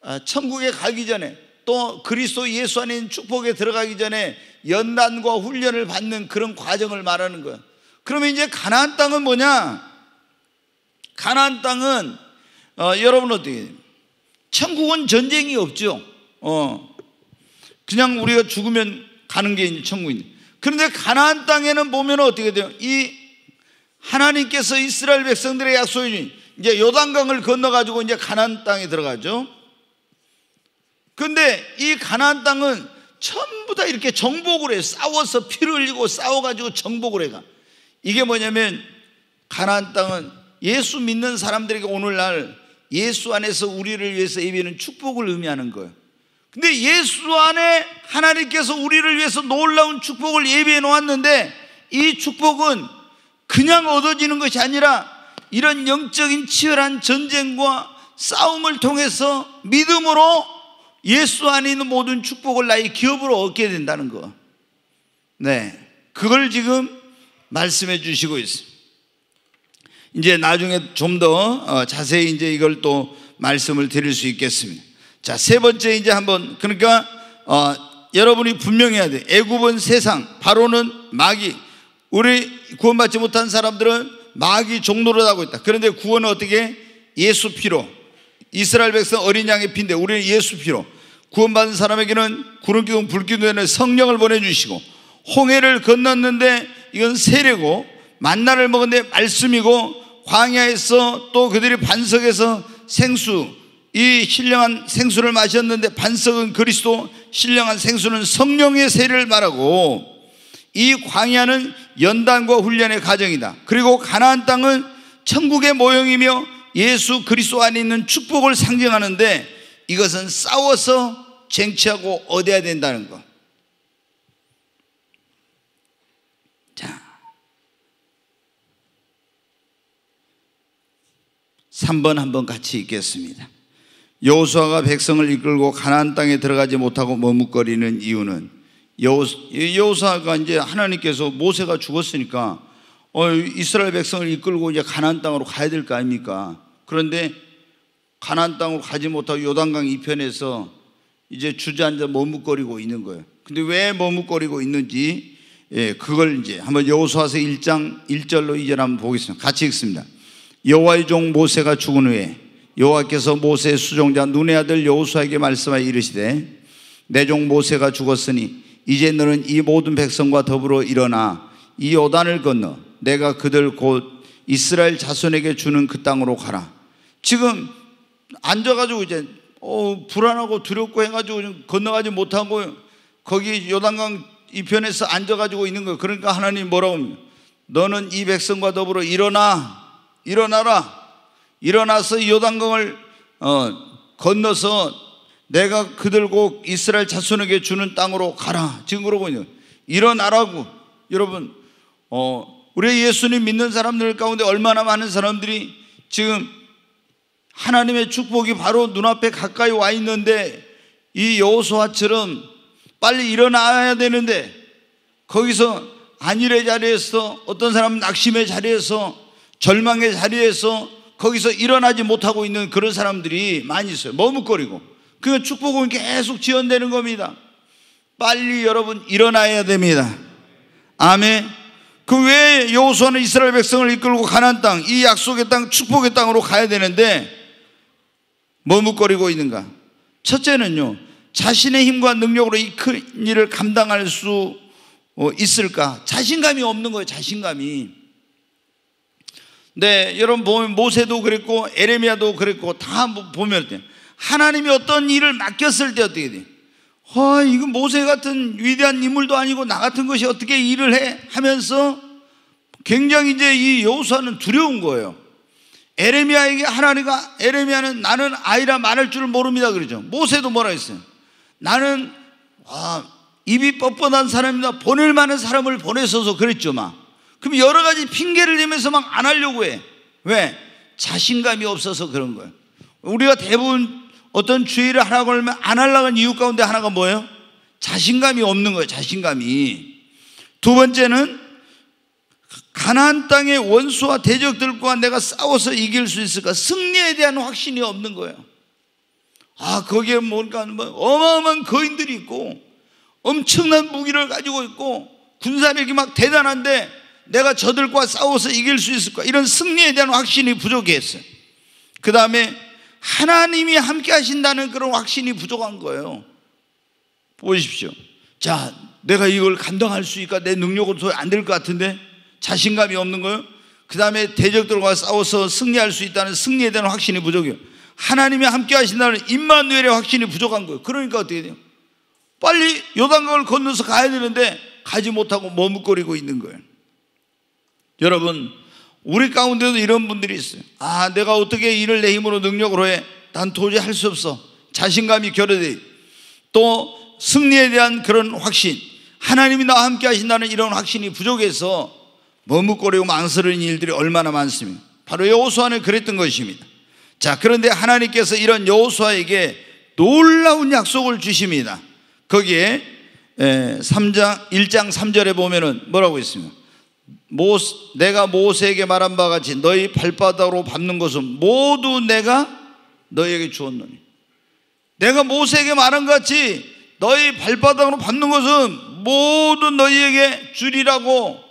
아, 천국에 가기 전에 또 그리스도 예수 안에 있는 축복에 들어가기 전에 연단과 훈련을 받는 그런 과정을 말하는 거예요. 그러면 이제 가나안 땅은 뭐냐? 가나안 땅은 어, 여러분 어떻게 천국은 전쟁이 없죠. 어. 그냥 우리가 죽으면 가는 게 천국인데. 그런데 가나안 땅에는 보면 어떻게 돼요? 이 하나님께서 이스라엘 백성들의 약속이 이제 요단강을 건너 가지고 이제 가나안 땅에 들어가죠. 근데 이 가나안 땅은 전부 다 이렇게 정복을 해 싸워서 피를 흘리고 싸워가지고 정복을 해가 이게 뭐냐면 가나안 땅은 예수 믿는 사람들에게 오늘날 예수 안에서 우리를 위해서 예비하는 축복을 의미하는 거예요 근데 예수 안에 하나님께서 우리를 위해서 놀라운 축복을 예비해 놓았는데 이 축복은 그냥 얻어지는 것이 아니라 이런 영적인 치열한 전쟁과 싸움을 통해서 믿음으로 예수 안에 있는 모든 축복을 나의 기업으로 얻게 된다는 거. 네. 그걸 지금 말씀해 주시고 있습니다. 이제 나중에 좀더 어, 자세히 이제 이걸 또 말씀을 드릴 수 있겠습니다. 자, 세 번째 이제 한번 그러니까 어, 여러분이 분명해야 돼. 애굽은 세상, 바로는 마귀. 우리 구원받지 못한 사람들은 마귀 종로를 하고 있다. 그런데 구원은 어떻게 예수 피로 이스라엘 백성 어린 양의 피인데 우리는 예수 피로 구원받은 사람에게는 구름기둥 불기둥에는 성령을 보내주시고 홍해를 건넜는데 이건 세례고 만나를 먹은데 말씀이고 광야에서 또 그들이 반석에서 생수 이 신령한 생수를 마셨는데 반석은 그리스도 신령한 생수는 성령의 세례를 말하고 이 광야는 연단과 훈련의 가정이다 그리고 가나안 땅은 천국의 모형이며 예수 그리스도 안에 있는 축복을 상징하는데 이것은 싸워서 쟁취하고 얻어야 된다는 것. 자. 3번 한번 같이 읽겠습니다. 여호수아가 백성을 이끌고 가나안 땅에 들어가지 못하고 머뭇거리는 이유는 여호수아가 이제 하나님께서 모세가 죽었으니까 어, 이스라엘 백성을 이끌고 이제 가나안 땅으로 가야 될 거 아닙니까? 그런데 가난안 땅으로 가지 못하고 요단강 이편에서 이제 주저앉아 머뭇거리고 있는 거예요. 근데 왜 머뭇거리고 있는지 예, 그걸 이제 한번 여호수아서 1장 1절로 이절 한번 보겠습니다. 같이 읽습니다. 여호와의 종 모세가 죽은 후에 여호와께서 모세의 수종자 눈의 아들 여호수아에게 말씀하여 이르시되 내 종 모세가 죽었으니 이제 너는 이 모든 백성과 더불어 일어나 이 요단을 건너 내가 그들 곧 이스라엘 자손에게 주는 그 땅으로 가라. 지금 앉아가지고 이제 어, 불안하고 두렵고 해가지고 건너가지 못하고 거기 요단강 이편에서 앉아가지고 있는 거예요. 그러니까 하나님 뭐라고 합니까? 너는 이 백성과 더불어 일어나, 일어나라. 일어나서 요단강을 어, 건너서 내가 그들 곧 이스라엘 자손에게 주는 땅으로 가라. 지금 그러고 있는 일어나라고. 여러분, 어, 우리 예수님 믿는 사람들 가운데 얼마나 많은 사람들이 지금 하나님의 축복이 바로 눈앞에 가까이 와 있는데 이 여호수아처럼 빨리 일어나야 되는데 거기서 안일의 자리에서 어떤 사람은 낙심의 자리에서 절망의 자리에서 거기서 일어나지 못하고 있는 그런 사람들이 많이 있어요. 머뭇거리고. 그러 축복은 계속 지연되는 겁니다. 빨리 여러분 일어나야 됩니다. 아멘. 그왜 여호수아는 이스라엘 백성을 이끌고 가나 땅, 이 약속의 땅, 축복의 땅으로 가야 되는데 머뭇거리고 있는가? 첫째는요, 자신의 힘과 능력으로 이 큰 일을 감당할 수 어, 있을까? 자신감이 없는 거예요, 자신감이. 네, 여러분 보면 모세도 그랬고, 에레미야도 그랬고, 다 보면 때 하나님이 어떤 일을 맡겼을 때 어떻게 돼? 아, 이거 모세 같은 위대한 인물도 아니고 나 같은 것이 어떻게 일을 해? 하면서 굉장히 이제 이 여호수아는 두려운 거예요. 에레미아에게 하나님과 에레미아는 나는 아이라 말할 줄 모릅니다 그러죠. 모세도 뭐라 했어요? 나는 아, 입이 뻣뻣한 사람이다. 보낼 만한 사람을 보내서서 그랬죠 막. 그럼 여러 가지 핑계를 내면서 막 안 하려고 해. 왜? 자신감이 없어서 그런 거예요. 우리가 대부분 어떤 주의를 하라고 하면 안 하려고 한 이유 가운데 하나가 뭐예요? 자신감이 없는 거예요. 자신감이. 두 번째는 가나안 땅의 원수와 대적들과 내가 싸워서 이길 수 있을까? 승리에 대한 확신이 없는 거예요. 아, 거기에 뭔가 뭐 어마어마한 거인들이 있고 엄청난 무기를 가지고 있고 군사력이 막 대단한데 내가 저들과 싸워서 이길 수 있을까? 이런 승리에 대한 확신이 부족했어요. 그 다음에 하나님이 함께 하신다는 그런 확신이 부족한 거예요. 보십시오. 자, 내가 이걸 감당할 수 있을까? 내 능력으로 안될 것 같은데 자신감이 없는 거예요. 그 다음에 대적들과 싸워서 승리할 수 있다는 승리에 대한 확신이 부족해요. 하나님이 함께 하신다는 임만누엘의 확신이 부족한 거예요. 그러니까 어떻게 돼요? 빨리 요단강을 건너서 가야 되는데 가지 못하고 머뭇거리고 있는 거예요. 여러분, 우리 가운데도 이런 분들이 있어요. 아, 내가 어떻게 일을 내 힘으로 능력으로 해? 난 도저히 할 수 없어. 자신감이 결여돼. 또 승리에 대한 그런 확신, 하나님이 나와 함께 하신다는 이런 확신이 부족해서 머뭇거리고 망설이는 일들이 얼마나 많습니까? 바로 여호수아는 그랬던 것입니다. 자, 그런데 하나님께서 이런 여호수아에게 놀라운 약속을 주십니다. 거기에 3장 1장 3절에 보면은 뭐라고 있습니까? 모세, 내가 모세에게 말한 바와 같이 너희 발바닥으로 밟는 것은 모두 내가 너희에게 주었노니 내가 모세에게 말한 같이 너희 발바닥으로 밟는 것은 모두 너희에게 주리라고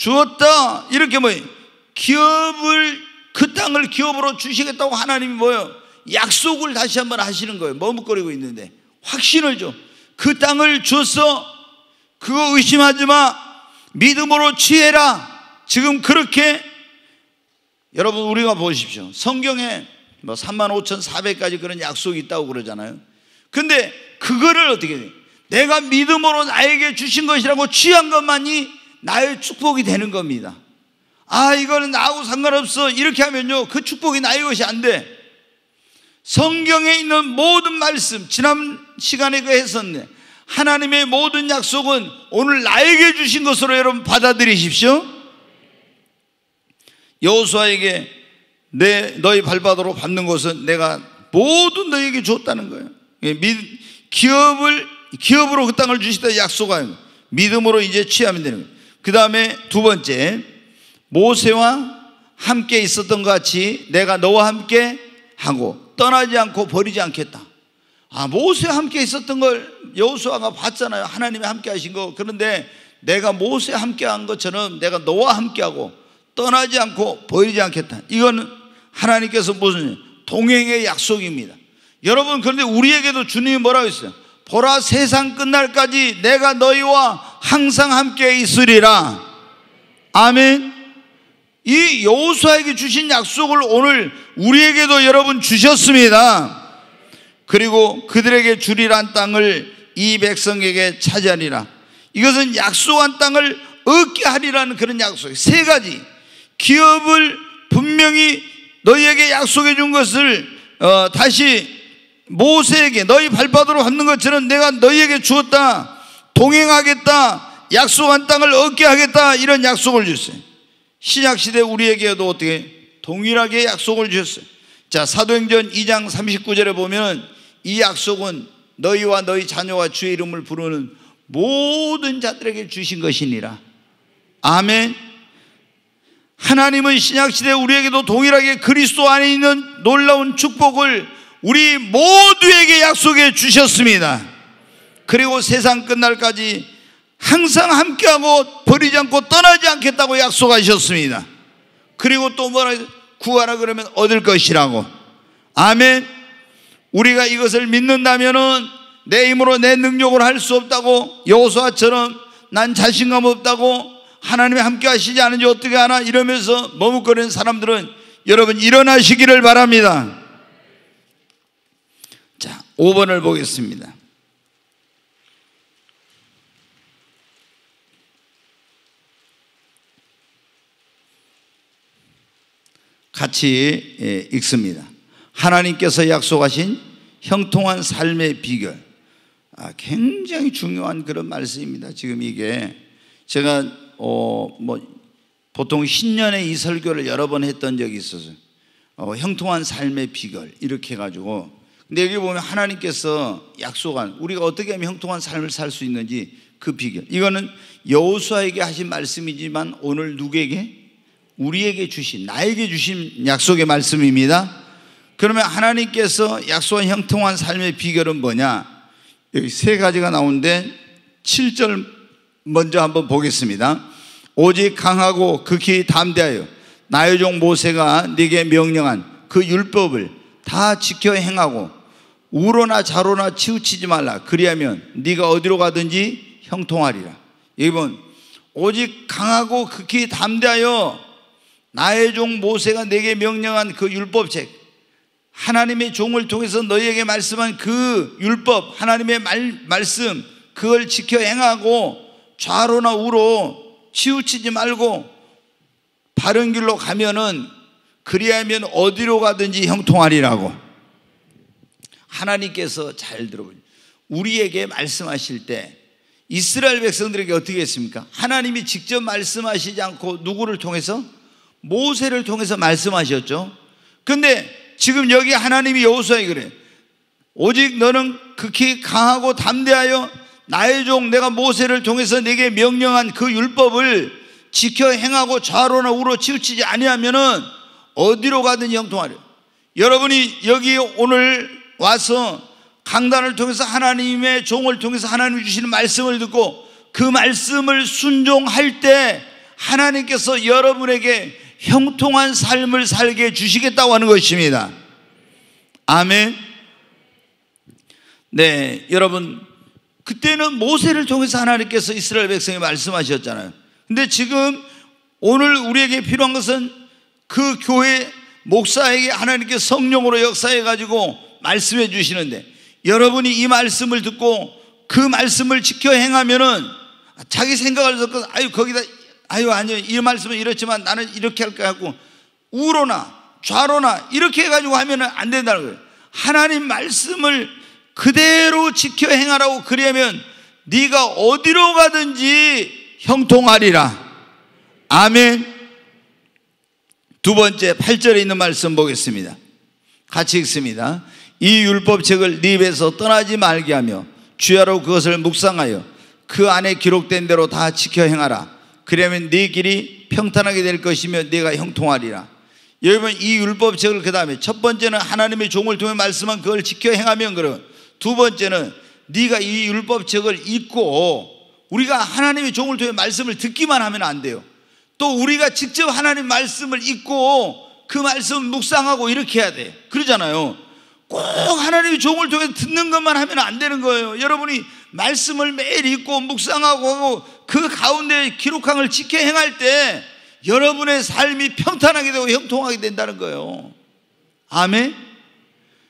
주었다. 이렇게 뭐예 기업을, 그 땅을 기업으로 주시겠다고 하나님이 뭐예요? 약속을 다시 한번 하시는 거예요. 머뭇거리고 있는데. 확신을 줘. 그 땅을 줬어 그거 의심하지 마. 믿음으로 취해라. 지금 그렇게 여러분 우리가 보십시오. 성경에 뭐 35,400까지 그런 약속이 있다고 그러잖아요. 근데 그거를 어떻게 해? 내가 믿음으로 나에게 주신 것이라고 취한 것만이 나의 축복이 되는 겁니다. 아, 이거는 나하고 상관없어. 이렇게 하면요. 그 축복이 나의 것이 안 돼. 성경에 있는 모든 말씀, 지난 시간에 그 했었네. 하나님의 모든 약속은 오늘 나에게 주신 것으로 여러분 받아들이십시오. 여호수아에게 내 너희 발바닥으로 밟는 것은 내가 모두 너희에게 줬다는 거예요. 예, 기업을 기업으로 그 땅을 주시다 약속하는 믿음으로 이제 취하면 되는 거예요. 그 다음에 두 번째, 모세와 함께 있었던 것 같이 내가 너와 함께 하고 떠나지 않고 버리지 않겠다. 아, 모세와 함께 있었던 걸 여호수아가 봤잖아요. 하나님이 함께 하신 거. 그런데 내가 모세와 함께 한 것처럼 내가 너와 함께 하고 떠나지 않고 버리지 않겠다. 이거는 하나님께서 무슨 동행의 약속입니다. 여러분, 그런데 우리에게도 주님이 뭐라고 했어요? 보라 세상 끝날까지 내가 너희와 항상 함께 있으리라. 아멘. 이 여호수아에게 주신 약속을 오늘 우리에게도 여러분 주셨습니다. 그리고 그들에게 주리란 땅을 이 백성에게 차지하리라. 이것은 약속한 땅을 얻게 하리라는 그런 약속. 세 가지. 기업을 분명히 너희에게 약속해 준 것을 어, 다시 모세에게 너희 발바닥으로 밟는 것처럼 내가 너희에게 주었다. 동행하겠다. 약속한 땅을 얻게 하겠다. 이런 약속을 주셨어요. 신약시대 우리에게도 어떻게 동일하게 약속을 주셨어요. 자, 사도행전 2장 39절에 보면 이 약속은 너희와 너희 자녀와 주의 이름을 부르는 모든 자들에게 주신 것이니라. 아멘. 하나님은 신약시대 우리에게도 동일하게 그리스도 안에 있는 놀라운 축복을 우리 모두에게 약속해 주셨습니다. 그리고 세상 끝날까지 항상 함께하고 버리지 않고 떠나지 않겠다고 약속하셨습니다. 그리고 또 뭐라 구하라 그러면 얻을 것이라고. 아멘. 우리가 이것을 믿는다면은 내 힘으로 내 능력으로 할 수 없다고 여호수아처럼 난 자신감 없다고 하나님이 함께 하시지 않은지 어떻게 하나 이러면서 머뭇거리는 사람들은 여러분 일어나시기를 바랍니다. 5번을 보겠습니다. 같이 예, 읽습니다. 하나님께서 약속하신 형통한 삶의 비결. 아, 굉장히 중요한 그런 말씀입니다. 지금 이게 제가 어, 뭐 보통 신년에 이 설교를 여러 번 했던 적이 있어서 어, 형통한 삶의 비결 이렇게 해가지고 근데 여기 보면 하나님께서 약속한 우리가 어떻게 하면 형통한 삶을 살 수 있는지 그 비결. 이거는 여호수아에게 하신 말씀이지만 오늘 누구에게? 우리에게 주신 나에게 주신 약속의 말씀입니다. 그러면 하나님께서 약속한 형통한 삶의 비결은 뭐냐? 여기 세 가지가 나오는데 7절 먼저 한번 보겠습니다. 오직 강하고 극히 담대하여 나의 종 모세가 네게 명령한 그 율법을 다 지켜 행하고 우러나 자로나 치우치지 말라. 그리하면 네가 어디로 가든지 형통하리라. 여러분 오직 강하고 극히 담대하여 나의 종 모세가 내게 명령한 그 율법책 하나님의 종을 통해서 너희에게 말씀한 그 율법 하나님의 말, 말씀 그걸 지켜 행하고 좌로나 우로 치우치지 말고 바른 길로 가면은 그리하면 어디로 가든지 형통하리라고 하나님께서 잘 들어보니 우리에게 말씀하실 때 이스라엘 백성들에게 어떻게 했습니까? 하나님이 직접 말씀하시지 않고 누구를 통해서? 모세를 통해서 말씀하셨죠. 근데 지금 여기 하나님이 여호수아에 그래. 오직 너는 극히 강하고 담대하여 나의 종 내가 모세를 통해서 내게 명령한 그 율법을 지켜 행하고 좌로나 우로 치우치지 아니하면은 어디로 가든지 통하려 여러분이 여기 오늘 와서 강단을 통해서 하나님의 종을 통해서 하나님이 주시는 말씀을 듣고 그 말씀을 순종할 때 하나님께서 여러분에게 형통한 삶을 살게 주시겠다고 하는 것입니다. 아멘. 네, 여러분 그때는 모세를 통해서 하나님께서 이스라엘 백성에 말씀하셨잖아요. 근데 지금 오늘 우리에게 필요한 것은 그 교회 목사에게 하나님께 성령으로 역사해 가지고 말씀해 주시는데 여러분이 이 말씀을 듣고 그 말씀을 지켜 행하면은 자기 생각을 듣고 아유 거기다 아유 아니요 이 말씀은 이렇지만 나는 이렇게 할까 하고 우로나 좌로나 이렇게 해가지고 하면은 안 된다는 거예요. 하나님 말씀을 그대로 지켜 행하라고 그러면 네가 어디로 가든지 형통하리라. 아멘. 두 번째 8절에 있는 말씀 보겠습니다. 같이 읽습니다. 이 율법책을 네 입에서 떠나지 말게 하며 주야로 그것을 묵상하여 그 안에 기록된 대로 다 지켜 행하라. 그러면 네 길이 평탄하게 될 것이며 네가 형통하리라. 여러분 이 율법책을 그 다음에 첫 번째는 하나님의 종을 통해 말씀한 그걸 지켜 행하면 그런 두 번째는 네가 이 율법책을 읽고 우리가 하나님의 종을 통해 말씀을 듣기만 하면 안 돼요. 또 우리가 직접 하나님 말씀을 읽고 그 말씀 묵상하고 이렇게 해야 돼. 그러잖아요. 꼭 하나님의 종을 통해 듣는 것만 하면 안 되는 거예요. 여러분이 말씀을 매일 읽고 묵상하고 그 가운데 기록항을 지켜 행할 때 여러분의 삶이 평탄하게 되고 형통하게 된다는 거예요. 아멘.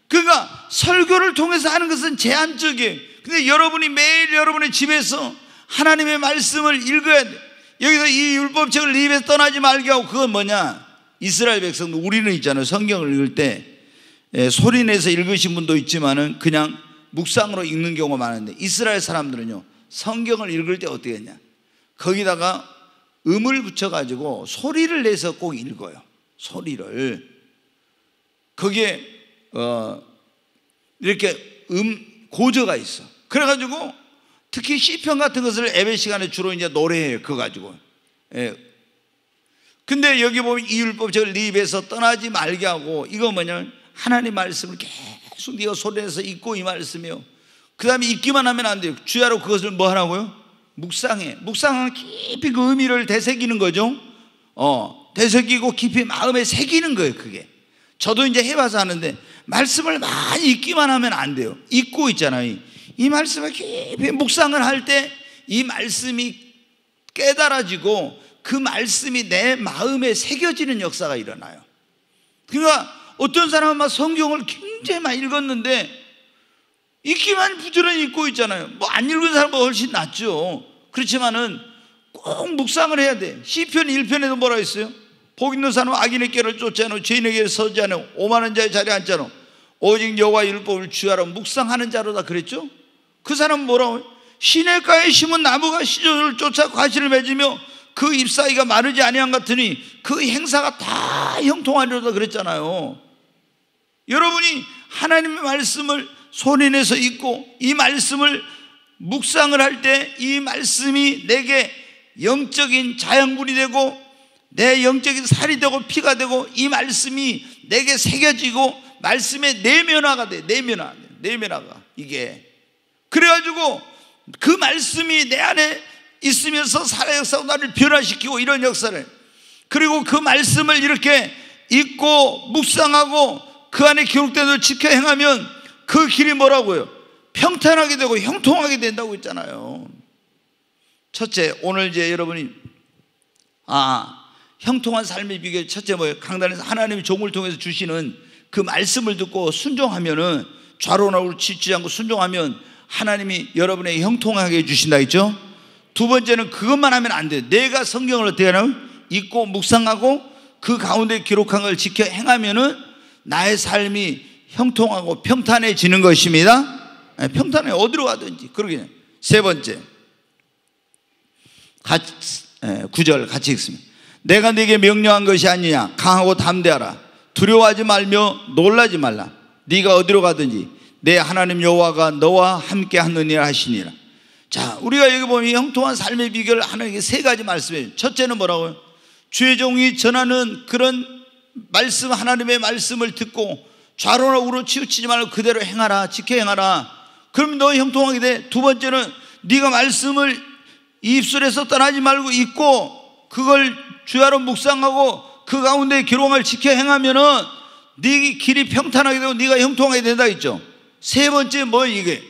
그러니까 설교를 통해서 하는 것은 제한적이에요. 근데 여러분이 매일 여러분의 집에서 하나님의 말씀을 읽어야 돼. 여기서 이 율법책을 입에서 떠나지 말게 하고 그건 뭐냐? 이스라엘 백성들 우리는 있잖아요. 성경을 읽을 때 예, 소리내서 읽으신 분도 있지만은 그냥 묵상으로 읽는 경우가 많은데 이스라엘 사람들은요 성경을 읽을 때 어떻게 했냐 거기다가 음을 붙여가지고 소리를 내서 꼭 읽어요 소리를 거기에 어, 이렇게 음 고저가 있어 그래가지고 특히 시편 같은 것을 예배 시간에 주로 이제 노래해요 그거 가지고 예. 근데 여기 보면 이율법 저 입에서 떠나지 말게 하고 이거 뭐냐면 하나님 말씀을 계속 네가 손에서 읽고 이 말씀이요. 그 다음에 읽기만 하면 안 돼요. 주야로 그것을 뭐 하라고요? 묵상해. 묵상은 깊이 그 의미를 되새기는 거죠. 어, 되새기고 깊이 마음에 새기는 거예요, 그게. 저도 이제 해봐서 하는데, 말씀을 많이 읽기만 하면 안 돼요. 읽고 있잖아요. 이 말씀을 깊이 묵상을 할 때, 이 말씀이 깨달아지고, 그 말씀이 내 마음에 새겨지는 역사가 일어나요. 그러니까, 어떤 사람은 막 성경을 굉장히 많이 읽었는데 읽기만 부지런히 읽고 있잖아요. 뭐 안 읽은 사람보다 훨씬 낫죠. 그렇지만은 꼭 묵상을 해야 돼. 시편 1편에도 뭐라 했어요? 복 있는 사람은 악인의 꾀를 쫓아노 죄인에게 서지 않으 오만한 자의 자리에 앉자노 오직 여호와 율법을 주하라 묵상하는 자로다 그랬죠? 그 사람은 뭐라고 시냇가에 심은 나무가 시조를 쫓아 과실을 맺으며 그 잎사귀가 마르지 아니한 같으니 그 행사가 다 형통하리로다 그랬잖아요. 여러분이 하나님의 말씀을 손에 내서 읽고 이 말씀을 묵상을 할 때 이 말씀이 내게 영적인 자연분이 되고 내 영적인 살이 되고 피가 되고 이 말씀이 내게 새겨지고 말씀의 내면화가 돼 내면화 내면화가 이게 그래가지고 그 말씀이 내 안에 있으면서 살아 역사고 나를 변화시키고 이런 역사를 그리고 그 말씀을 이렇게 읽고 묵상하고 그 안에 기록된 대로 지켜 행하면 그 길이 뭐라고요? 평탄하게 되고 형통하게 된다고 했잖아요. 첫째, 오늘 이제 여러분이 아 형통한 삶의 비결 첫째 뭐예요? 강단에서 하나님이 종을 통해서 주시는 그 말씀을 듣고 순종하면은 좌로나 우치지 않고 순종하면 하나님이 여러분의 형통하게 해주신다 했죠. 두 번째는 그것만 하면 안 돼. 내가 성경을 어떻게 하냐면 읽고 묵상하고 그 가운데 기록한 걸 지켜 행하면은 나의 삶이 형통하고 평탄해지는 것입니다. 예, 평탄해 어디로 가든지 그러게 세 번째 같이, 예, 구절 같이 읽습니다. 내가 네게 명령한 것이 아니냐 강하고 담대하라 두려워하지 말며 놀라지 말라 네가 어디로 가든지 내 하나님 여호와가 너와 함께 하느니라 하시니라. 자, 우리가 여기 보면 형통한 삶의 비결 을 하나님께 세 가지 말씀해요. 첫째는 뭐라고요? 주의 종이 전하는 그런 말씀 하나님의 말씀을 듣고 좌로나 우로 치우치지 말고 그대로 행하라 지켜 행하라 그럼 너 형통하게 돼두 번째는 네가 말씀을 입술에서 떠나지 말고 잊고 그걸 주야로 묵상하고 그 가운데 기록을 지켜 행하면은 네 길이 평탄하게 되고 네가 형통하게 된다 했죠 세 번째 뭐 이게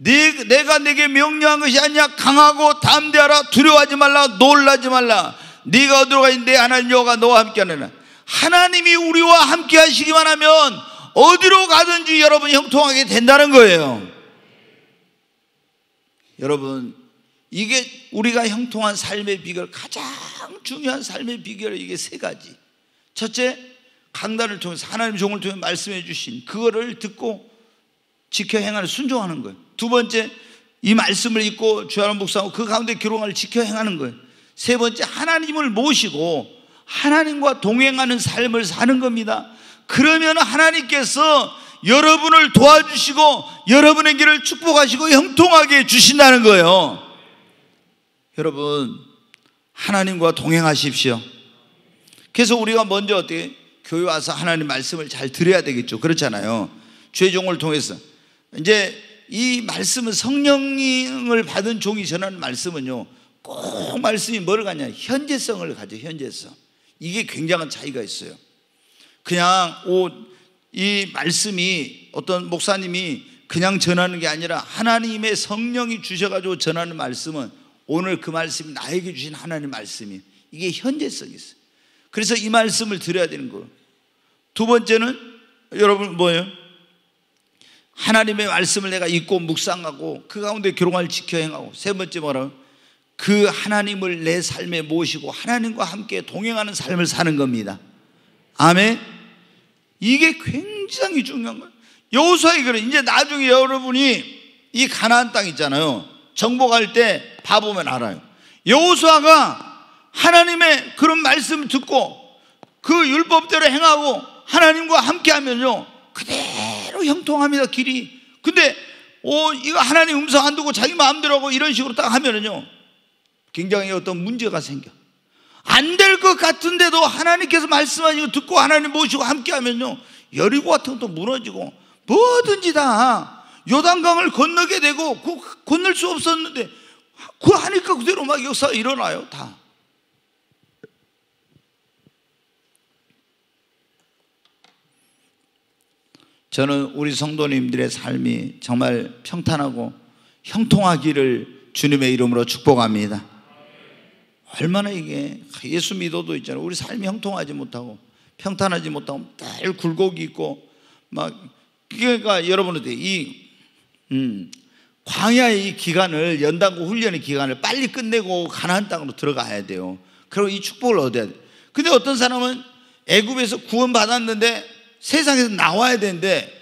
네, 내가 내게 명령한 것이 아니야 강하고 담대하라 두려워하지 말라 놀라지 말라 네가 어디로 가는데 하나님 여호가 너와 함께하느라 하나님이 우리와 함께 하시기만 하면 어디로 가든지 여러분이 형통하게 된다는 거예요. 여러분, 이게 우리가 형통한 삶의 비결, 가장 중요한 삶의 비결이 게세 가지. 첫째, 강단을 통해서 하나님 종을 통해 말씀해 주신 그거를 듣고 지켜 행하는 순종하는 거예요. 두 번째, 이 말씀을 읽고 주하는 복사하고 그 가운데 교롱을 지켜 행하는 거예요. 세 번째, 하나님을 모시고 하나님과 동행하는 삶을 사는 겁니다. 그러면 하나님께서 여러분을 도와주시고 여러분의 길을 축복하시고 형통하게 주신다는 거예요. 여러분, 하나님과 동행하십시오. 그래서 우리가 먼저 어떻게 교회 와서 하나님 말씀을 잘 들어야 되겠죠. 그렇잖아요. 죄종을 통해서. 이제 이 말씀은 성령을 받은 종이 전하는 말씀은요. 꼭 말씀이 뭐를 갖냐. 현재성을 가져, 현재성. 이게 굉장한 차이가 있어요. 그냥 오, 이 말씀이 어떤 목사님이 그냥 전하는 게 아니라 하나님의 성령이 주셔가지고 전하는 말씀은 오늘 그 말씀이 나에게 주신 하나님 말씀이 에요 이게 현재성이 있어요. 그래서 이 말씀을 드려야 되는 거예요. 두 번째는 여러분 뭐예요? 하나님의 말씀을 내가 읽고 묵상하고 그 가운데 교롱을 지켜 행하고 세 번째 뭐라고? 그 하나님을 내 삶에 모시고 하나님과 함께 동행하는 삶을 사는 겁니다. 아멘. 이게 굉장히 중요한 거예요. 여호수아이 그래. 이제 나중에 여러분이 이 가나안 땅 있잖아요. 정복할 때 봐보면 알아요. 여호수아가 하나님의 그런 말씀 듣고 그 율법대로 행하고 하나님과 함께하면요 그대로 형통합니다 길이. 근데 오 이거 하나님 음성 안 듣고 자기 마음대로 하고 이런 식으로 딱 하면은요 굉장히 어떤 문제가 생겨. 안 될 것 같은데도 하나님께서 말씀하시고 듣고 하나님 모시고 함께 하면요. 여리고 같은 것도 무너지고 뭐든지 다 요단강을 건너게 되고 그 건널 수 없었는데 그 하니까 그대로 막 역사가 일어나요. 다. 저는 우리 성도님들의 삶이 정말 평탄하고 형통하기를 주님의 이름으로 축복합니다. 얼마나 이게 예수 믿어도 있잖아요. 우리 삶이 형통하지 못하고 평탄하지 못하고 늘 굴곡이 있고 막 그러니까 여러분들이 음, 광야의 기간을 연단고 훈련의 기간을 빨리 끝내고 가나안 땅으로 들어가야 돼요. 그리고 이 축복을 얻어야 돼. 근데 어떤 사람은 애굽에서 구원 받았는데 세상에서 나와야 되는데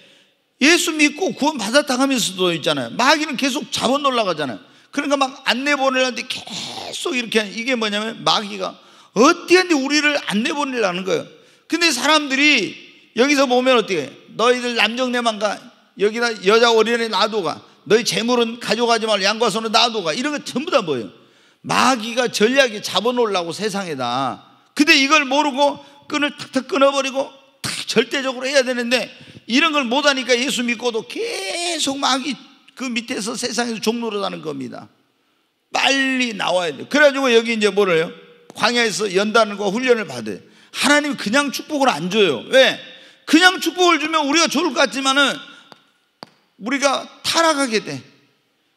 예수 믿고 구원 받았다 하면서도 있잖아요. 마귀는 계속 잡아 놀라가잖아요. 그러니까 막 안내 보내려는데 계속 이렇게 하는 이게 뭐냐면 마귀가 어떻게든지 우리를 안내 보내려는 거예요. 근데 사람들이 여기서 보면 어떻게 너희들 남정네만 가 여기다 여자 어린애 놔둬가 너희 재물은 가져가지 말고 양과 소는 놔둬가 이런 거 전부 다 뭐예요? 마귀가 전략이 잡아놓으려고 세상에다 근데 이걸 모르고 끈을 탁탁 끊어버리고 탁 절대적으로 해야 되는데 이런 걸 못하니까 예수 믿고도 계속 마귀 그 밑에서 세상에서 종로를하는 겁니다. 빨리 나와야 돼 그래가지고 여기 이제 뭐래요 광야에서 연단과 훈련을 받아요. 하나님 그냥 축복을 안 줘요. 왜? 그냥 축복을 주면 우리가 좋을 것 같지만은 우리가 타락하게 돼.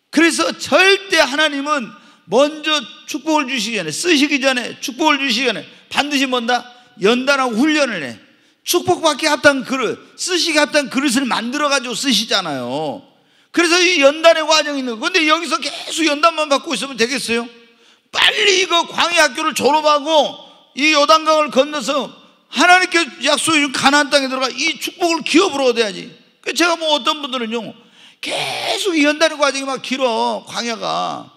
그래서 절대 하나님은 먼저 축복을 주시기 전에 쓰시기 전에 축복을 주시기 전에 반드시 뭔다 연단하고 훈련을 해. 축복받기 합당 그릇, 쓰시기 합당 그릇을 만들어 가지고 쓰시잖아요. 그래서 이 연단의 과정이 있는 거예요. 데 여기서 계속 연단만 받고 있으면 되겠어요? 빨리 이거 광해 학교를 졸업하고 이 요단강을 건너서 하나님께 약속해 가나 땅에 들어가 이 축복을 기업으로 얻어야지. 그 제가 뭐 어떤 분들은요. 계속 이 연단의 과정이 막 길어. 광야가.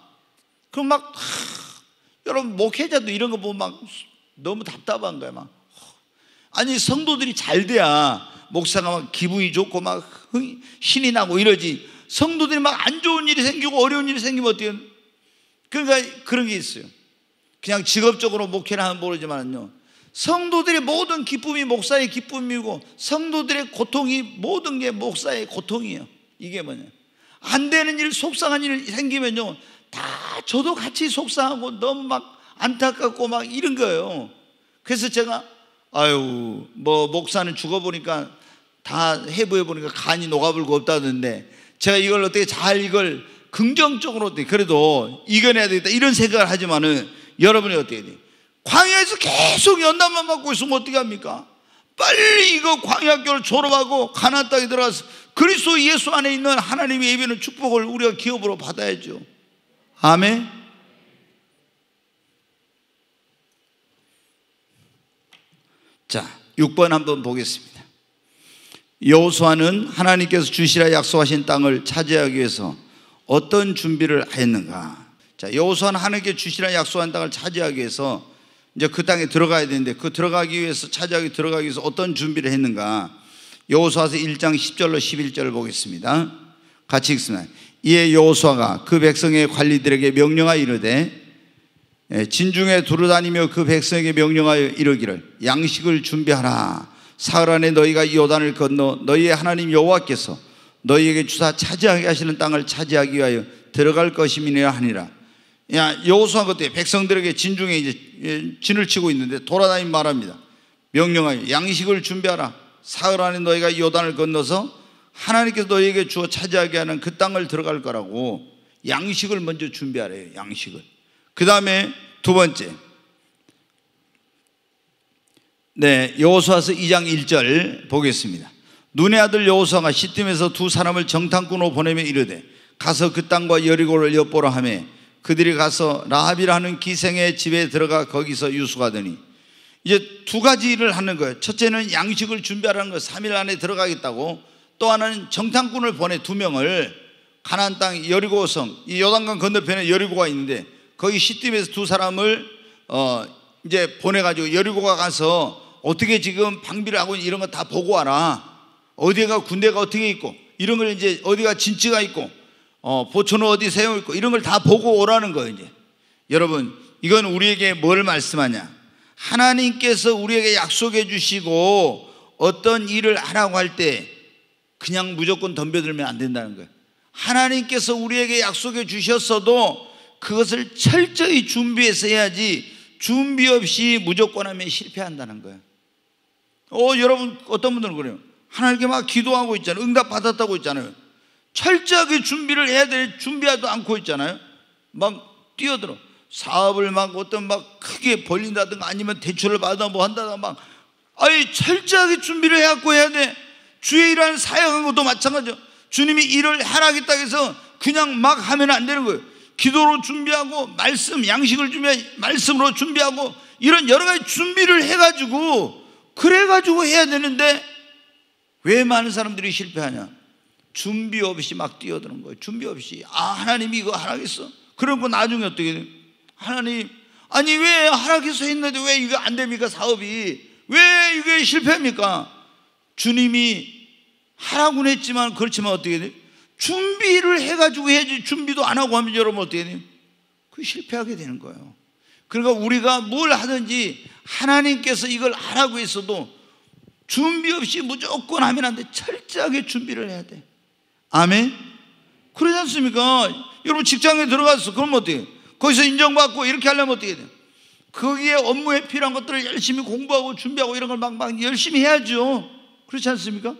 그럼 막 하, 여러분 목회자도 이런 거 보면 막 너무 답답한 거야 막. 아니 성도들이 잘 돼야 목사가 막 기분이 좋고 막 흥, 신이 나고 이러지. 성도들이 막 안 좋은 일이 생기고 어려운 일이 생기면 어때요? 그러니까 그런 게 있어요. 그냥 직업적으로 목회를 하면 모르지만요. 성도들의 모든 기쁨이 목사의 기쁨이고 성도들의 고통이 모든 게 목사의 고통이에요. 이게 뭐냐. 안 되는 일, 속상한 일 생기면요. 다 저도 같이 속상하고 너무 막 안타깝고 막 이런 거예요. 그래서 제가 아유, 뭐 목사는 죽어보니까 다 해부해보니까 간이 녹아불고 없다던데 제가 이걸 어떻게 잘 이걸 긍정적으로 어떻게 그래도 이겨내야 되겠다 이런 생각을 하지만은 여러분이 어떻게 해야 돼요? 광야에서 계속 연단만 받고 있으면 어떻게 합니까? 빨리 이거 광야교를 졸업하고 가나안 땅에 들어가서 그리스도 예수 안에 있는 하나님의 예비는 축복을 우리가 기업으로 받아야죠. 아멘. 자, 6번 한번 보겠습니다. 여호수아는 하나님께서 주시라 약속하신 땅을 차지하기 위해서 어떤 준비를 했는가? 자, 여호수아는 하나님께 주시라 약속한 땅을 차지하기 위해서 이제 그 땅에 들어가야 되는데 그 들어가기 위해서 차지하기 들어가기 위해서 어떤 준비를 했는가? 여호수아서 1장 10절로 11절을 보겠습니다. 같이 읽습니다. 이에 여호수아가 그 백성의 관리들에게 명령하여 이르되 예, 진중에 두루다니며 그 백성에게 명령하여 이르기를 양식을 준비하라 사흘 안에 너희가 요단을 건너 너희의 하나님 여호와께서 너희에게 주사 차지하게 하시는 땅을 차지하기 위하여 들어갈 것임이니라 하니라. 야 여호수아 그때 백성들에게 진중에 이제 예, 진을 치고 있는데 돌아다니 말합니다. 명령하여 양식을 준비하라. 사흘 안에 너희가 요단을 건너서 하나님께서 너희에게 주어 차지하게 하는 그 땅을 들어갈 거라고 양식을 먼저 준비하래요. 양식을. 그 다음에 두 번째 네, 여호수아서 2장 1절 보겠습니다. 눈의 아들 여호수아가 시딤에서 두 사람을 정탐꾼으로 보내며 이르되 가서 그 땅과 여리고를 엿보라 하며 그들이 가서 라합이라는 기생의 집에 들어가 거기서 유수하더니 이제 두 가지 일을 하는 거예요. 첫째는 양식을 준비하라는 거 3일 안에 들어가겠다고 또 하나는 정탐꾼을 보내 두 명을 가나안 땅 여리고성 이 요단강 건너편에 여리고가 있는데 거기 시딤에서 두 사람을 어 이제 보내 가지고 여리고가 가서 어떻게 지금 방비를 하고 있는 이런 거 다 보고 와라. 어디가 군대가 어떻게 있고 이런 걸 이제 어디가 진지가 있고 어, 보초는 어디 세워 있고 이런 걸 다 보고 오라는 거예요 이제. 여러분 이건 우리에게 뭘 말씀하냐? 하나님께서 우리에게 약속해 주시고 어떤 일을 하라고 할 때 그냥 무조건 덤벼들면 안 된다는 거예요. 하나님께서 우리에게 약속해 주셨어도 그것을 철저히 준비해서 해야지 준비 없이 무조건 하면 실패한다는 거예요. 어, 여러분, 어떤 분들은 그래요. 하나님께 막 기도하고 있잖아요. 응답 받았다고 있잖아요. 철저하게 준비를 해야 될 준비하도 않고 있잖아요. 막 뛰어들어. 사업을 막 어떤 막 크게 벌린다든가 아니면 대출을 받아 뭐 한다든가 막 아니 철저하게 준비를 해갖고 해야 돼. 주의 일하는 사역한 것도 마찬가지죠. 주님이 일을 하라겠다 해서 그냥 막 하면 안 되는 거예요. 기도로 준비하고 말씀 양식을 준비해 말씀으로 준비하고 이런 여러 가지 준비를 해가지고 그래가지고 해야 되는데 왜 많은 사람들이 실패하냐? 준비 없이 막 뛰어드는 거예요. 준비 없이. 아, 하나님이 거 하라겠어? 그런 거 나중에 어떻게 돼? 하나님, 아니, 왜 하라겠어 했는데 왜 이거 안 됩니까? 사업이. 왜 이게 실패입니까? 주님이 하라고 했지만 그렇지만 어떻게 돼 준비를 해가지고 해야지 준비도 안 하고 하면 여러분 어떻게 돼요? 그 실패하게 되는 거예요. 그러니까 우리가 뭘 하든지 하나님께서 이걸 하라고 했어도 준비 없이 무조건 하면 안 돼. 철저하게 준비를 해야 돼. 아멘? 그러지 않습니까? 여러분 직장에 들어가서 그럼 어떻게? 거기서 인정받고 이렇게 하려면 어떻게 해야 돼? 거기에 업무에 필요한 것들을 열심히 공부하고 준비하고 이런 걸 막 막 열심히 해야죠. 그렇지 않습니까?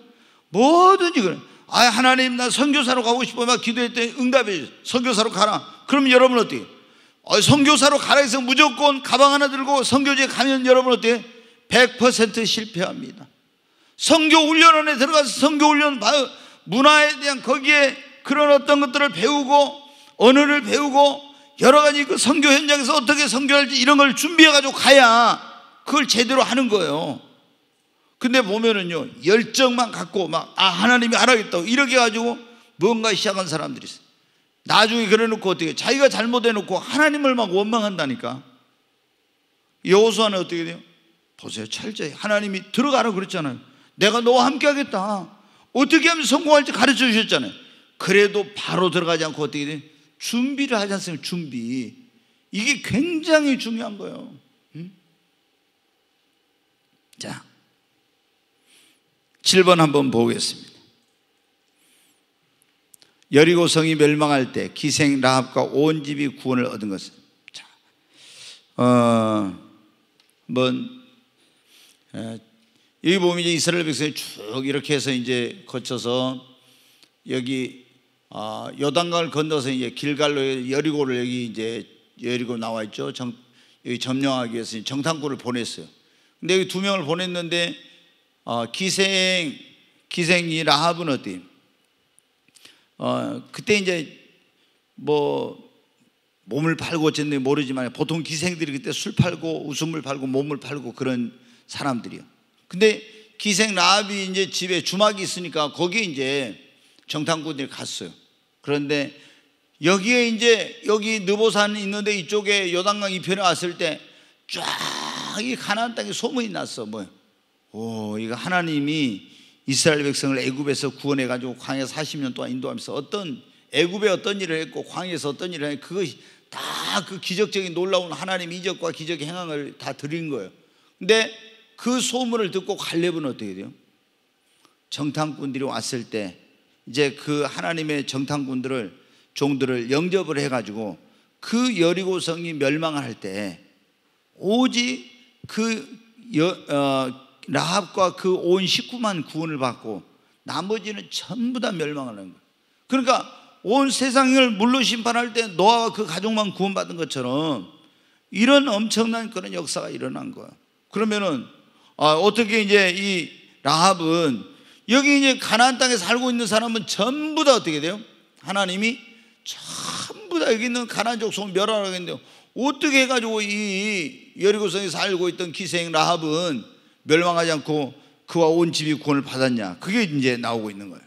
뭐든지 그래. 아 하나님 나 선교사로 가고 싶어 막 기도했더니 응답해 선교사로 가라. 그럼 여러분 어떻게? 성교사로 어, 가라 해서 무조건 가방 하나 들고 성교지에 가면 여러분 어때요? 100% 실패합니다. 성교 훈련원에 들어가서 성교 훈련 문화에 대한 거기에 그런 어떤 것들을 배우고 언어를 배우고 여러 가지 그 선교 현장에서 어떻게 성교할지 이런 걸 준비해 가지고 가야 그걸 제대로 하는 거예요. 근데 보면은요 열정만 갖고 막아 하나님이 알아겠다고 이렇게 가지고 뭔가 시작한 사람들이 있어요. 나중에 그래놓고 어떻게 자기가 잘못해놓고 하나님을 막 원망한다니까 여호수아는 어떻게 돼요? 보세요 철저히 하나님이 들어가라 고 그랬잖아요 내가 너와 함께 하겠다 어떻게 하면 성공할지 가르쳐 주셨잖아요 그래도 바로 들어가지 않고 어떻게 돼요? 준비를 하지 않습니까? 준비 이게 굉장히 중요한 거예요 응? 자 7번 한번 보겠습니다 여리고성이 멸망할 때 기생 라합과 온 집이 구원을 얻은 것은 자, 어, 뭐 에, 여기 보면 이제 이스라엘 백성이 쭉 이렇게 해서 이제 거쳐서 여기 어, 요단강을 건너서 이제 길갈로 여리고를 여기 이제 여리고 나와 있죠. 정, 여기 점령하기 위해서 정탐꾼을 보냈어요. 근데 여기 두 명을 보냈는데 어, 기생 기생이 라합은 어때요? 어, 그때 이제 뭐 몸을 팔고 어쨌는 모르지만 보통 기생들이 그때 술 팔고 웃음을 팔고 몸을 팔고 그런 사람들이요. 근데 기생 라합이 이제 집에 주막이 있으니까 거기에 이제 정탐꾼들이 갔어요. 그런데 여기에 이제 여기 느보산 있는데 이쪽에 요단강 이편에 왔을 때 쫙 이 가나안 땅에 소문이 났어. 뭐 오, 이거 하나님이 이스라엘 백성을 애굽에서 구원해 가지고 광야 40년 동안 인도하면서 어떤 애굽에 어떤 일을 했고 광야에서 어떤 일을 했고 그것이 다 그 기적적인 놀라운 하나님 의 이적과 기적의 행함을 다 드린 거예요. 근데 그 소문을 듣고 갈렙은 어떻게 돼요? 정탐꾼들이 왔을 때 이제 그 하나님의 정탐꾼들을 종들을 영접을 해 가지고 그 여리고성이 멸망할 때 오직 그 여, 어, 라합과 그 온 식구만 구원을 받고 나머지는 전부 다멸망 하는 거예요. 그러니까 온 세상을 물로 심판할 때 노아와 그 가족만 구원받은 것처럼 이런 엄청난 그런 역사가 일어난 거예요. 그러면은 아, 어떻게 이제 이 라합은 여기 이제 가나안 땅에 살고 있는 사람은 전부 다 어떻게 돼요? 하나님이 전부 다 여기 있는 가나안 족속을 멸하라고 했는데 어떻게 해가지고 이 여리고성에 살고 있던 기생 라합은 멸망하지 않고 그와 온 집이 구원을 받았냐. 그게 이제 나오고 있는 거예요.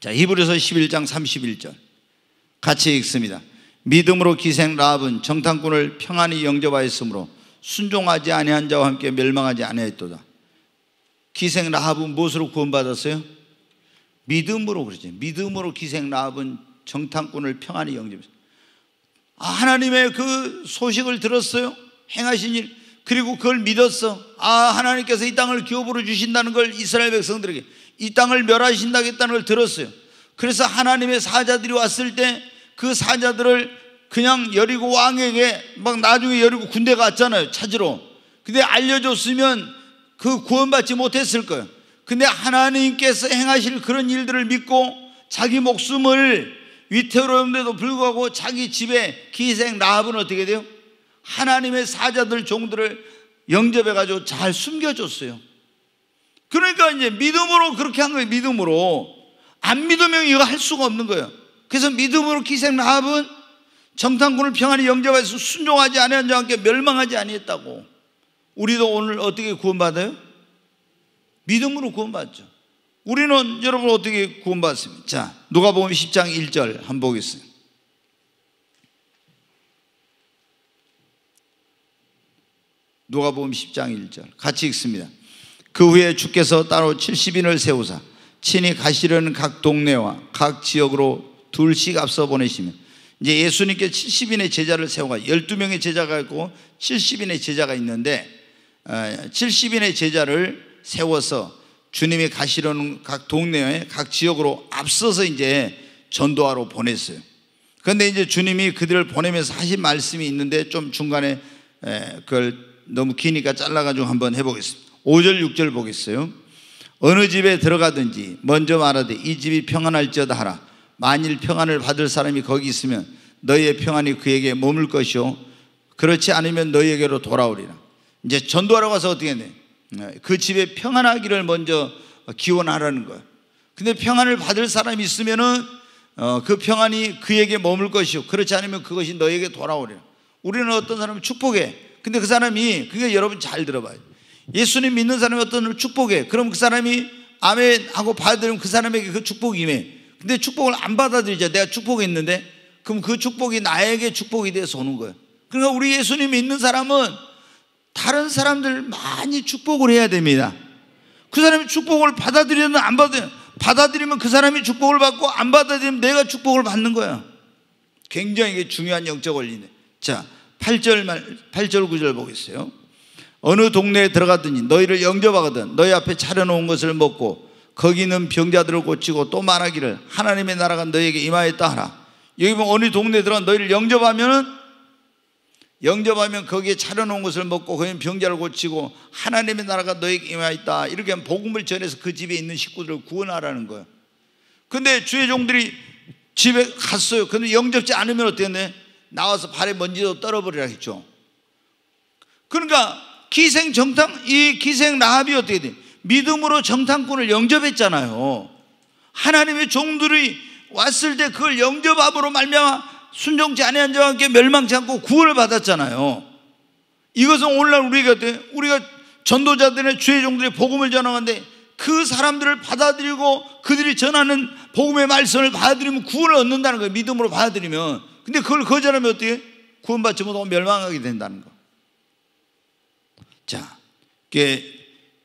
자, 히브리서 11장 31절. 같이 읽습니다. 믿음으로 기생 라합은 정탐꾼을 평안히 영접하였으므로 순종하지 아니한 자와 함께 멸망하지 아니하였도다. 기생 라합은 무엇으로 구원받았어요? 믿음으로 그러죠. 믿음으로 기생 라합은 정탐꾼을 평안히 영접했어요. 아, 하나님의 그 소식을 들었어요. 행하신 일 그리고 그걸 믿었어. 아, 하나님께서 이 땅을 기업으로 주신다는 걸 이스라엘 백성들에게 이 땅을 멸하신다겠다는 걸 들었어요. 그래서 하나님의 사자들이 왔을 때 그 사자들을 그냥 여리고 왕에게 막 나중에 여리고 군대 갔잖아요. 찾으러. 근데 알려줬으면 그 구원받지 못했을 거예요. 근데 하나님께서 행하실 그런 일들을 믿고 자기 목숨을 위태로운데도 불구하고 자기 집에 기생 라합은 어떻게 돼요? 하나님의 사자들 종들을 영접해 가지고 잘 숨겨줬어요. 그러니까 이제 믿음으로 그렇게 한 거예요. 믿음으로 안 믿으면 이거 할 수가 없는 거예요. 그래서 믿음으로 기생 나합은 정탐꾼을 평안히 영접해서 순종하지 아니한 자 함께 멸망하지 아니했다고. 우리도 오늘 어떻게 구원받아요? 믿음으로 구원받죠. 우리는 여러분 어떻게 구원받습니까? 자, 누가복음 10장 1절 한번 보겠습니다. 누가복음 10장 1절 같이 읽습니다. 그 후에 주께서 따로 70인을 세우사 친히 가시려는 각 동네와 각 지역으로 둘씩 앞서 보내시면 이제 예수님께 70인의 제자를 세워가 12명의 제자가 있고 70인의 제자가 있는데 70인의 어, 제자를 세워서 주님이 가시려는 각 동네에 각 지역으로 앞서서 이제 전도하러 보냈어요. 그런데 이제 주님이 그들을 보내면서 하신 말씀이 있는데 좀 중간에 그걸 너무 기니까 잘라가지고 한번 해보겠습니다. 5절, 6절 보겠어요. 어느 집에 들어가든지 먼저 말하되 이 집이 평안할지어다 하라. 만일 평안을 받을 사람이 거기 있으면 너희의 평안이 그에게 머물 것이오 그렇지 않으면 너희에게로 돌아오리라. 이제 전도하러 가서 어떻게 했네? 그 집에 평안하기를 먼저 기원하라는 거예요. 근데 평안을 받을 사람이 있으면은 어, 그 평안이 그에게 머물 것이오 그렇지 않으면 그것이 너에게 돌아오리라. 우리는 어떤 사람을 축복해. 근데 그 사람이 그게 여러분 잘 들어봐요. 예수님 믿는 사람이 어떤 축복에 그럼 그 사람이 아멘 하고 받아들이면 그 사람에게 그 축복이 임해. 근데 축복을 안 받아들이죠. 내가 축복이 있는데 그럼 그 축복이 나에게 축복이 돼서 오는 거예요. 그러니까 우리 예수님 믿는 사람은 다른 사람들 많이 축복을 해야 됩니다. 그 사람이 축복을 받아들이면안받아들이 받아들이면 그 사람이 축복을 받고 안 받아들이면 내가 축복을 받는 거야. 굉장히 중요한 영적 원리네. 자, 8절 말 8절 9절 보겠어요. 어느 동네에 들어가더니 너희를 영접하거든 너희 앞에 차려놓은 것을 먹고 거기 는 병자들을 고치고 또 말하기를 하나님의 나라가 너에게 임하였다 하라. 여기 보면 어느 동네에 들어가 너희를 영접하면은 영접하면 거기에 차려놓은 것을 먹고 거기 병자를 고치고 하나님의 나라가 너에게 임하였다. 이렇게 하면 복음을 전해서 그 집에 있는 식구들을 구원하라는 거예요. 근데 주의 종들이 집에 갔어요. 근데 영접지 않으면 어땠네? 나와서 발에 먼지도 떨어버리라 했죠. 그러니까 기생 정탐 이 기생 라합이 어떻게 돼? 믿음으로 정탐꾼을 영접했잖아요. 하나님의 종들이 왔을 때 그걸 영접함으로 말미암아 순종치 아니한 자와 함께 멸망치 않고 구원을 받았잖아요. 이것은 오늘날 우리가 우리가 전도자들의 주의 종들이 복음을 전하는데 그 사람들을 받아들이고 그들이 전하는 복음의 말씀을 받아들이면 구원을 얻는다는 거예요. 믿음으로 받아들이면 근데 그걸 거절하면 어떻게? 구원받지 못하고 멸망하게 된다는 거. 자,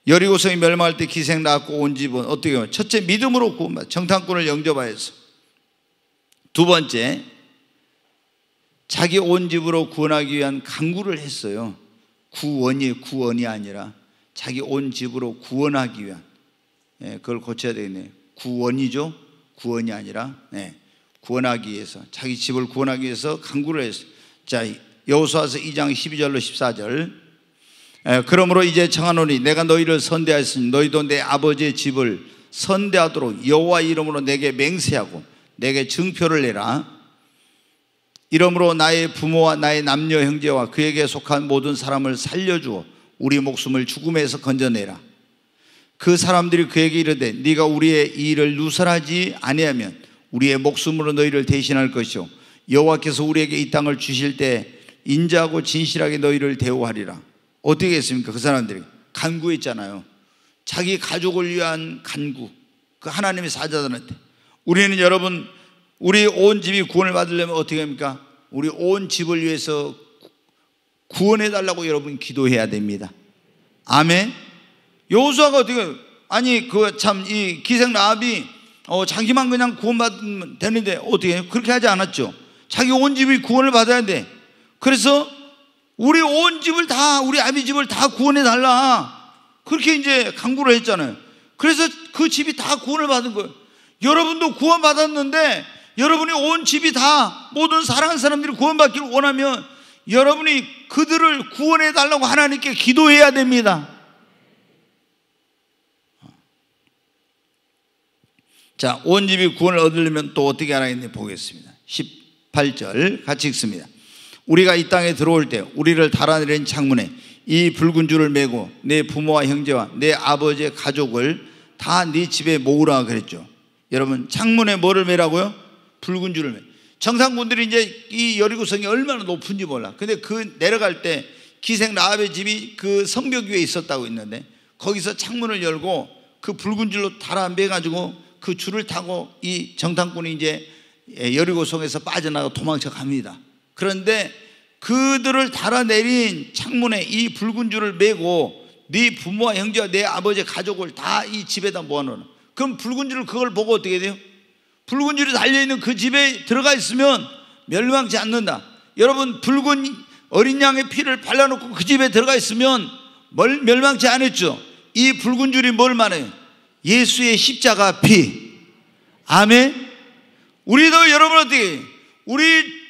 여리고성이 멸망할 때 기생 낳고 온 집은 어떻게 보면 첫째 믿음으로 구원받 정탐꾼을 영접하여서 두 번째 자기 온 집으로 구원하기 위한 강구를 했어요. 구원이 구원이 아니라 자기 온 집으로 구원하기 위한 예, 그걸 고쳐야 되겠네요. 구원이죠. 구원이 아니라 예. 구원하기 위해서 자기 집을 구원하기 위해서 강구를 했어요. 자, 여호수아서 2장 12절로 14절. 에, 그러므로 이제 청하노니 내가 너희를 선대하였으니 너희도 내 아버지의 집을 선대하도록 여호와 이름으로 내게 맹세하고 내게 증표를 내라. 이러므로 나의 부모와 나의 남녀 형제와 그에게 속한 모든 사람을 살려주어 우리 목숨을 죽음에서 건져내라. 그 사람들이 그에게 이르되 네가 우리의 일을 누설하지 아니하면 우리의 목숨으로 너희를 대신할 것이요 여호와께서 우리에게 이 땅을 주실 때 인자하고 진실하게 너희를 대우하리라. 어떻게 했습니까? 그 사람들이 간구했잖아요. 자기 가족을 위한 간구. 그 하나님의 사자들한테. 우리는 여러분 우리 온 집이 구원을 받으려면 어떻게 합니까? 우리 온 집을 위해서 구원해 달라고 여러분 기도해야 됩니다. 아멘. 여호수아가 어떻게 아니 그 참 이 기생 라합이 어, 자기만 그냥 구원받으면 되는데 어떻게 해요? 그렇게 하지 않았죠. 자기 온 집이 구원을 받아야 돼. 그래서 우리 온 집을 다, 우리 아비 집을 다 구원해 달라. 그렇게 이제 강구를 했잖아요. 그래서 그 집이 다 구원을 받은 거예요. 여러분도 구원받았는데 여러분이 온 집이 다 모든 사랑하는 사람들이 구원받기를 원하면 여러분이 그들을 구원해 달라고 하나님께 기도해야 됩니다. 자, 온집이 구원을 얻으려면 또 어떻게 하나 있는지 보겠습니다. 18절 같이 읽습니다. 우리가 이 땅에 들어올 때 우리를 달아내린 창문에 이 붉은 줄을 메고 내 부모와 형제와 내 아버지의 가족을 다 네 집에 모으라 그랬죠. 여러분 창문에 뭐를 메라고요? 붉은 줄을 메. 정상군들이 이제 이 여리고성이 얼마나 높은지 몰라. 근데 그 내려갈 때 기생 라합의 집이 그 성벽 위에 있었다고 했는데 거기서 창문을 열고 그 붉은 줄로 달아매가지고 그 줄을 타고 이 정탐꾼이 이제 예, 여리고성에서 빠져나가 도망쳐 갑니다. 그런데 그들을 달아내린 창문에 이 붉은 줄을 메고 네 부모와 형제와 네 아버지 가족을 다 이 집에다 모아놓는 그럼 붉은 줄을 그걸 보고 어떻게 돼요? 붉은 줄이 달려있는 그 집에 들어가 있으면 멸망치 않는다 여러분 붉은 어린 양의 피를 발라놓고 그 집에 들어가 있으면 멸망치 않았죠 이 붉은 줄이 뭘 말해요? 예수의 십자가 피. 아멘. 우리도 여러분 어떻 우리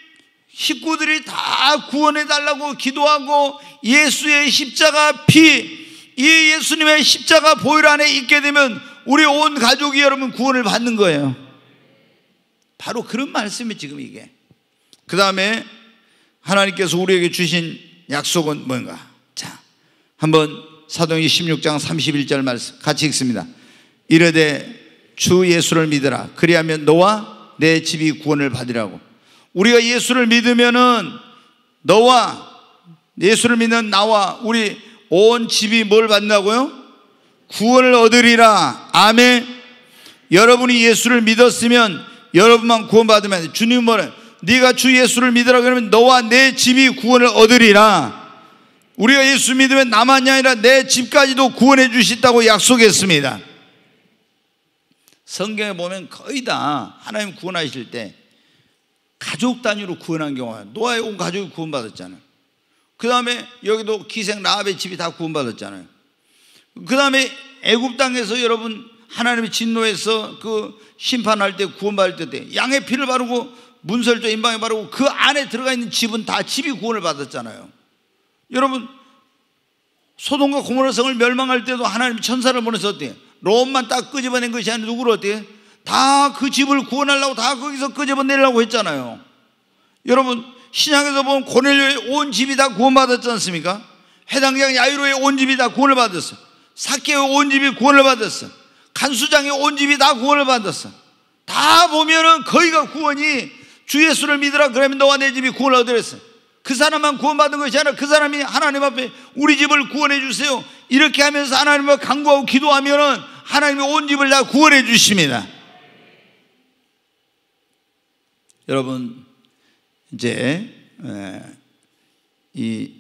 식구들이 다 구원해 달라고 기도하고 예수의 십자가 피 이 예수님의 십자가 보혈 안에 있게 되면 우리 온 가족이 여러분 구원을 받는 거예요. 바로 그런 말씀이 지금 이게. 그 다음에 하나님께서 우리에게 주신 약속은 뭔가? 자, 한번 사도행 16장 31절 말씀 같이 읽습니다. 이르되 주 예수를 믿으라. 그리하면 너와 내 집이 구원을 받으라고. 우리가 예수를 믿으면은 너와 예수를 믿는 나와 우리 온 집이 뭘 받는다고요? 구원을 얻으리라. 아멘. 여러분이 예수를 믿었으면 여러분만 구원받으면 주님 뭐래? 네가 주 예수를 믿으라 그러면 너와 내 집이 구원을 얻으리라. 우리가 예수 믿으면 나만이 아니라 내 집까지도 구원해 주신다고 약속했습니다. 성경에 보면 거의 다 하나님 구원하실 때 가족 단위로 구원한 경우야. 노아의 온 가족이 구원받았잖아요. 그 다음에 여기도 기생 라합의 집이 다 구원받았잖아요. 그 다음에 애굽 땅에서 여러분 하나님의 진노에서 그 심판할 때 구원받을 때 양의 피를 바르고 문설조 임방에 바르고 그 안에 들어가 있는 집은 다 집이 구원을 받았잖아요. 여러분 소동과 고모라 성을 멸망할 때도 하나님 천사를 보내서 어때요? 로움만딱 끄집어낸 것이 아니라 누구를 어떻게 다그 집을 구원하려고 다 거기서 끄집어내려고 했잖아요. 여러분 신약에서 보면 고넬료의 온 집이 다 구원받았지 않습니까? 해당장 야이로의 온 집이 다 구원을 받았어. 사케의 온 집이 구원을 받았어. 간수장의 온 집이 다 구원을 받았어. 다 보면은 거기가 구원이 주 예수를 믿으라 그러면 너와 내 집이 구원을 얻으랬어. 그 사람만 구원받은 것이 아니라 그 사람이 하나님 앞에 우리 집을 구원해 주세요. 이렇게 하면서 하나님을 간구하고 기도하면은 하나님이 온 집을 다 구원해 주십니다. 여러분 이제 예, 이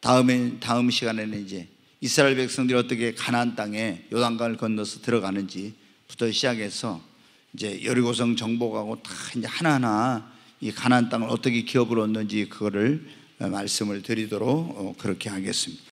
다음에 다음 시간에는 이제 이스라엘 백성들이 어떻게 가나 땅에 요단강을 건너서 들어가는지부터 시작해서 이제 여리고성 정복하고 다 이제 하나하나 이가나 땅을 어떻게 기업을 얻는지 그거를 말씀을 드리도록 어, 그렇게 하겠습니다.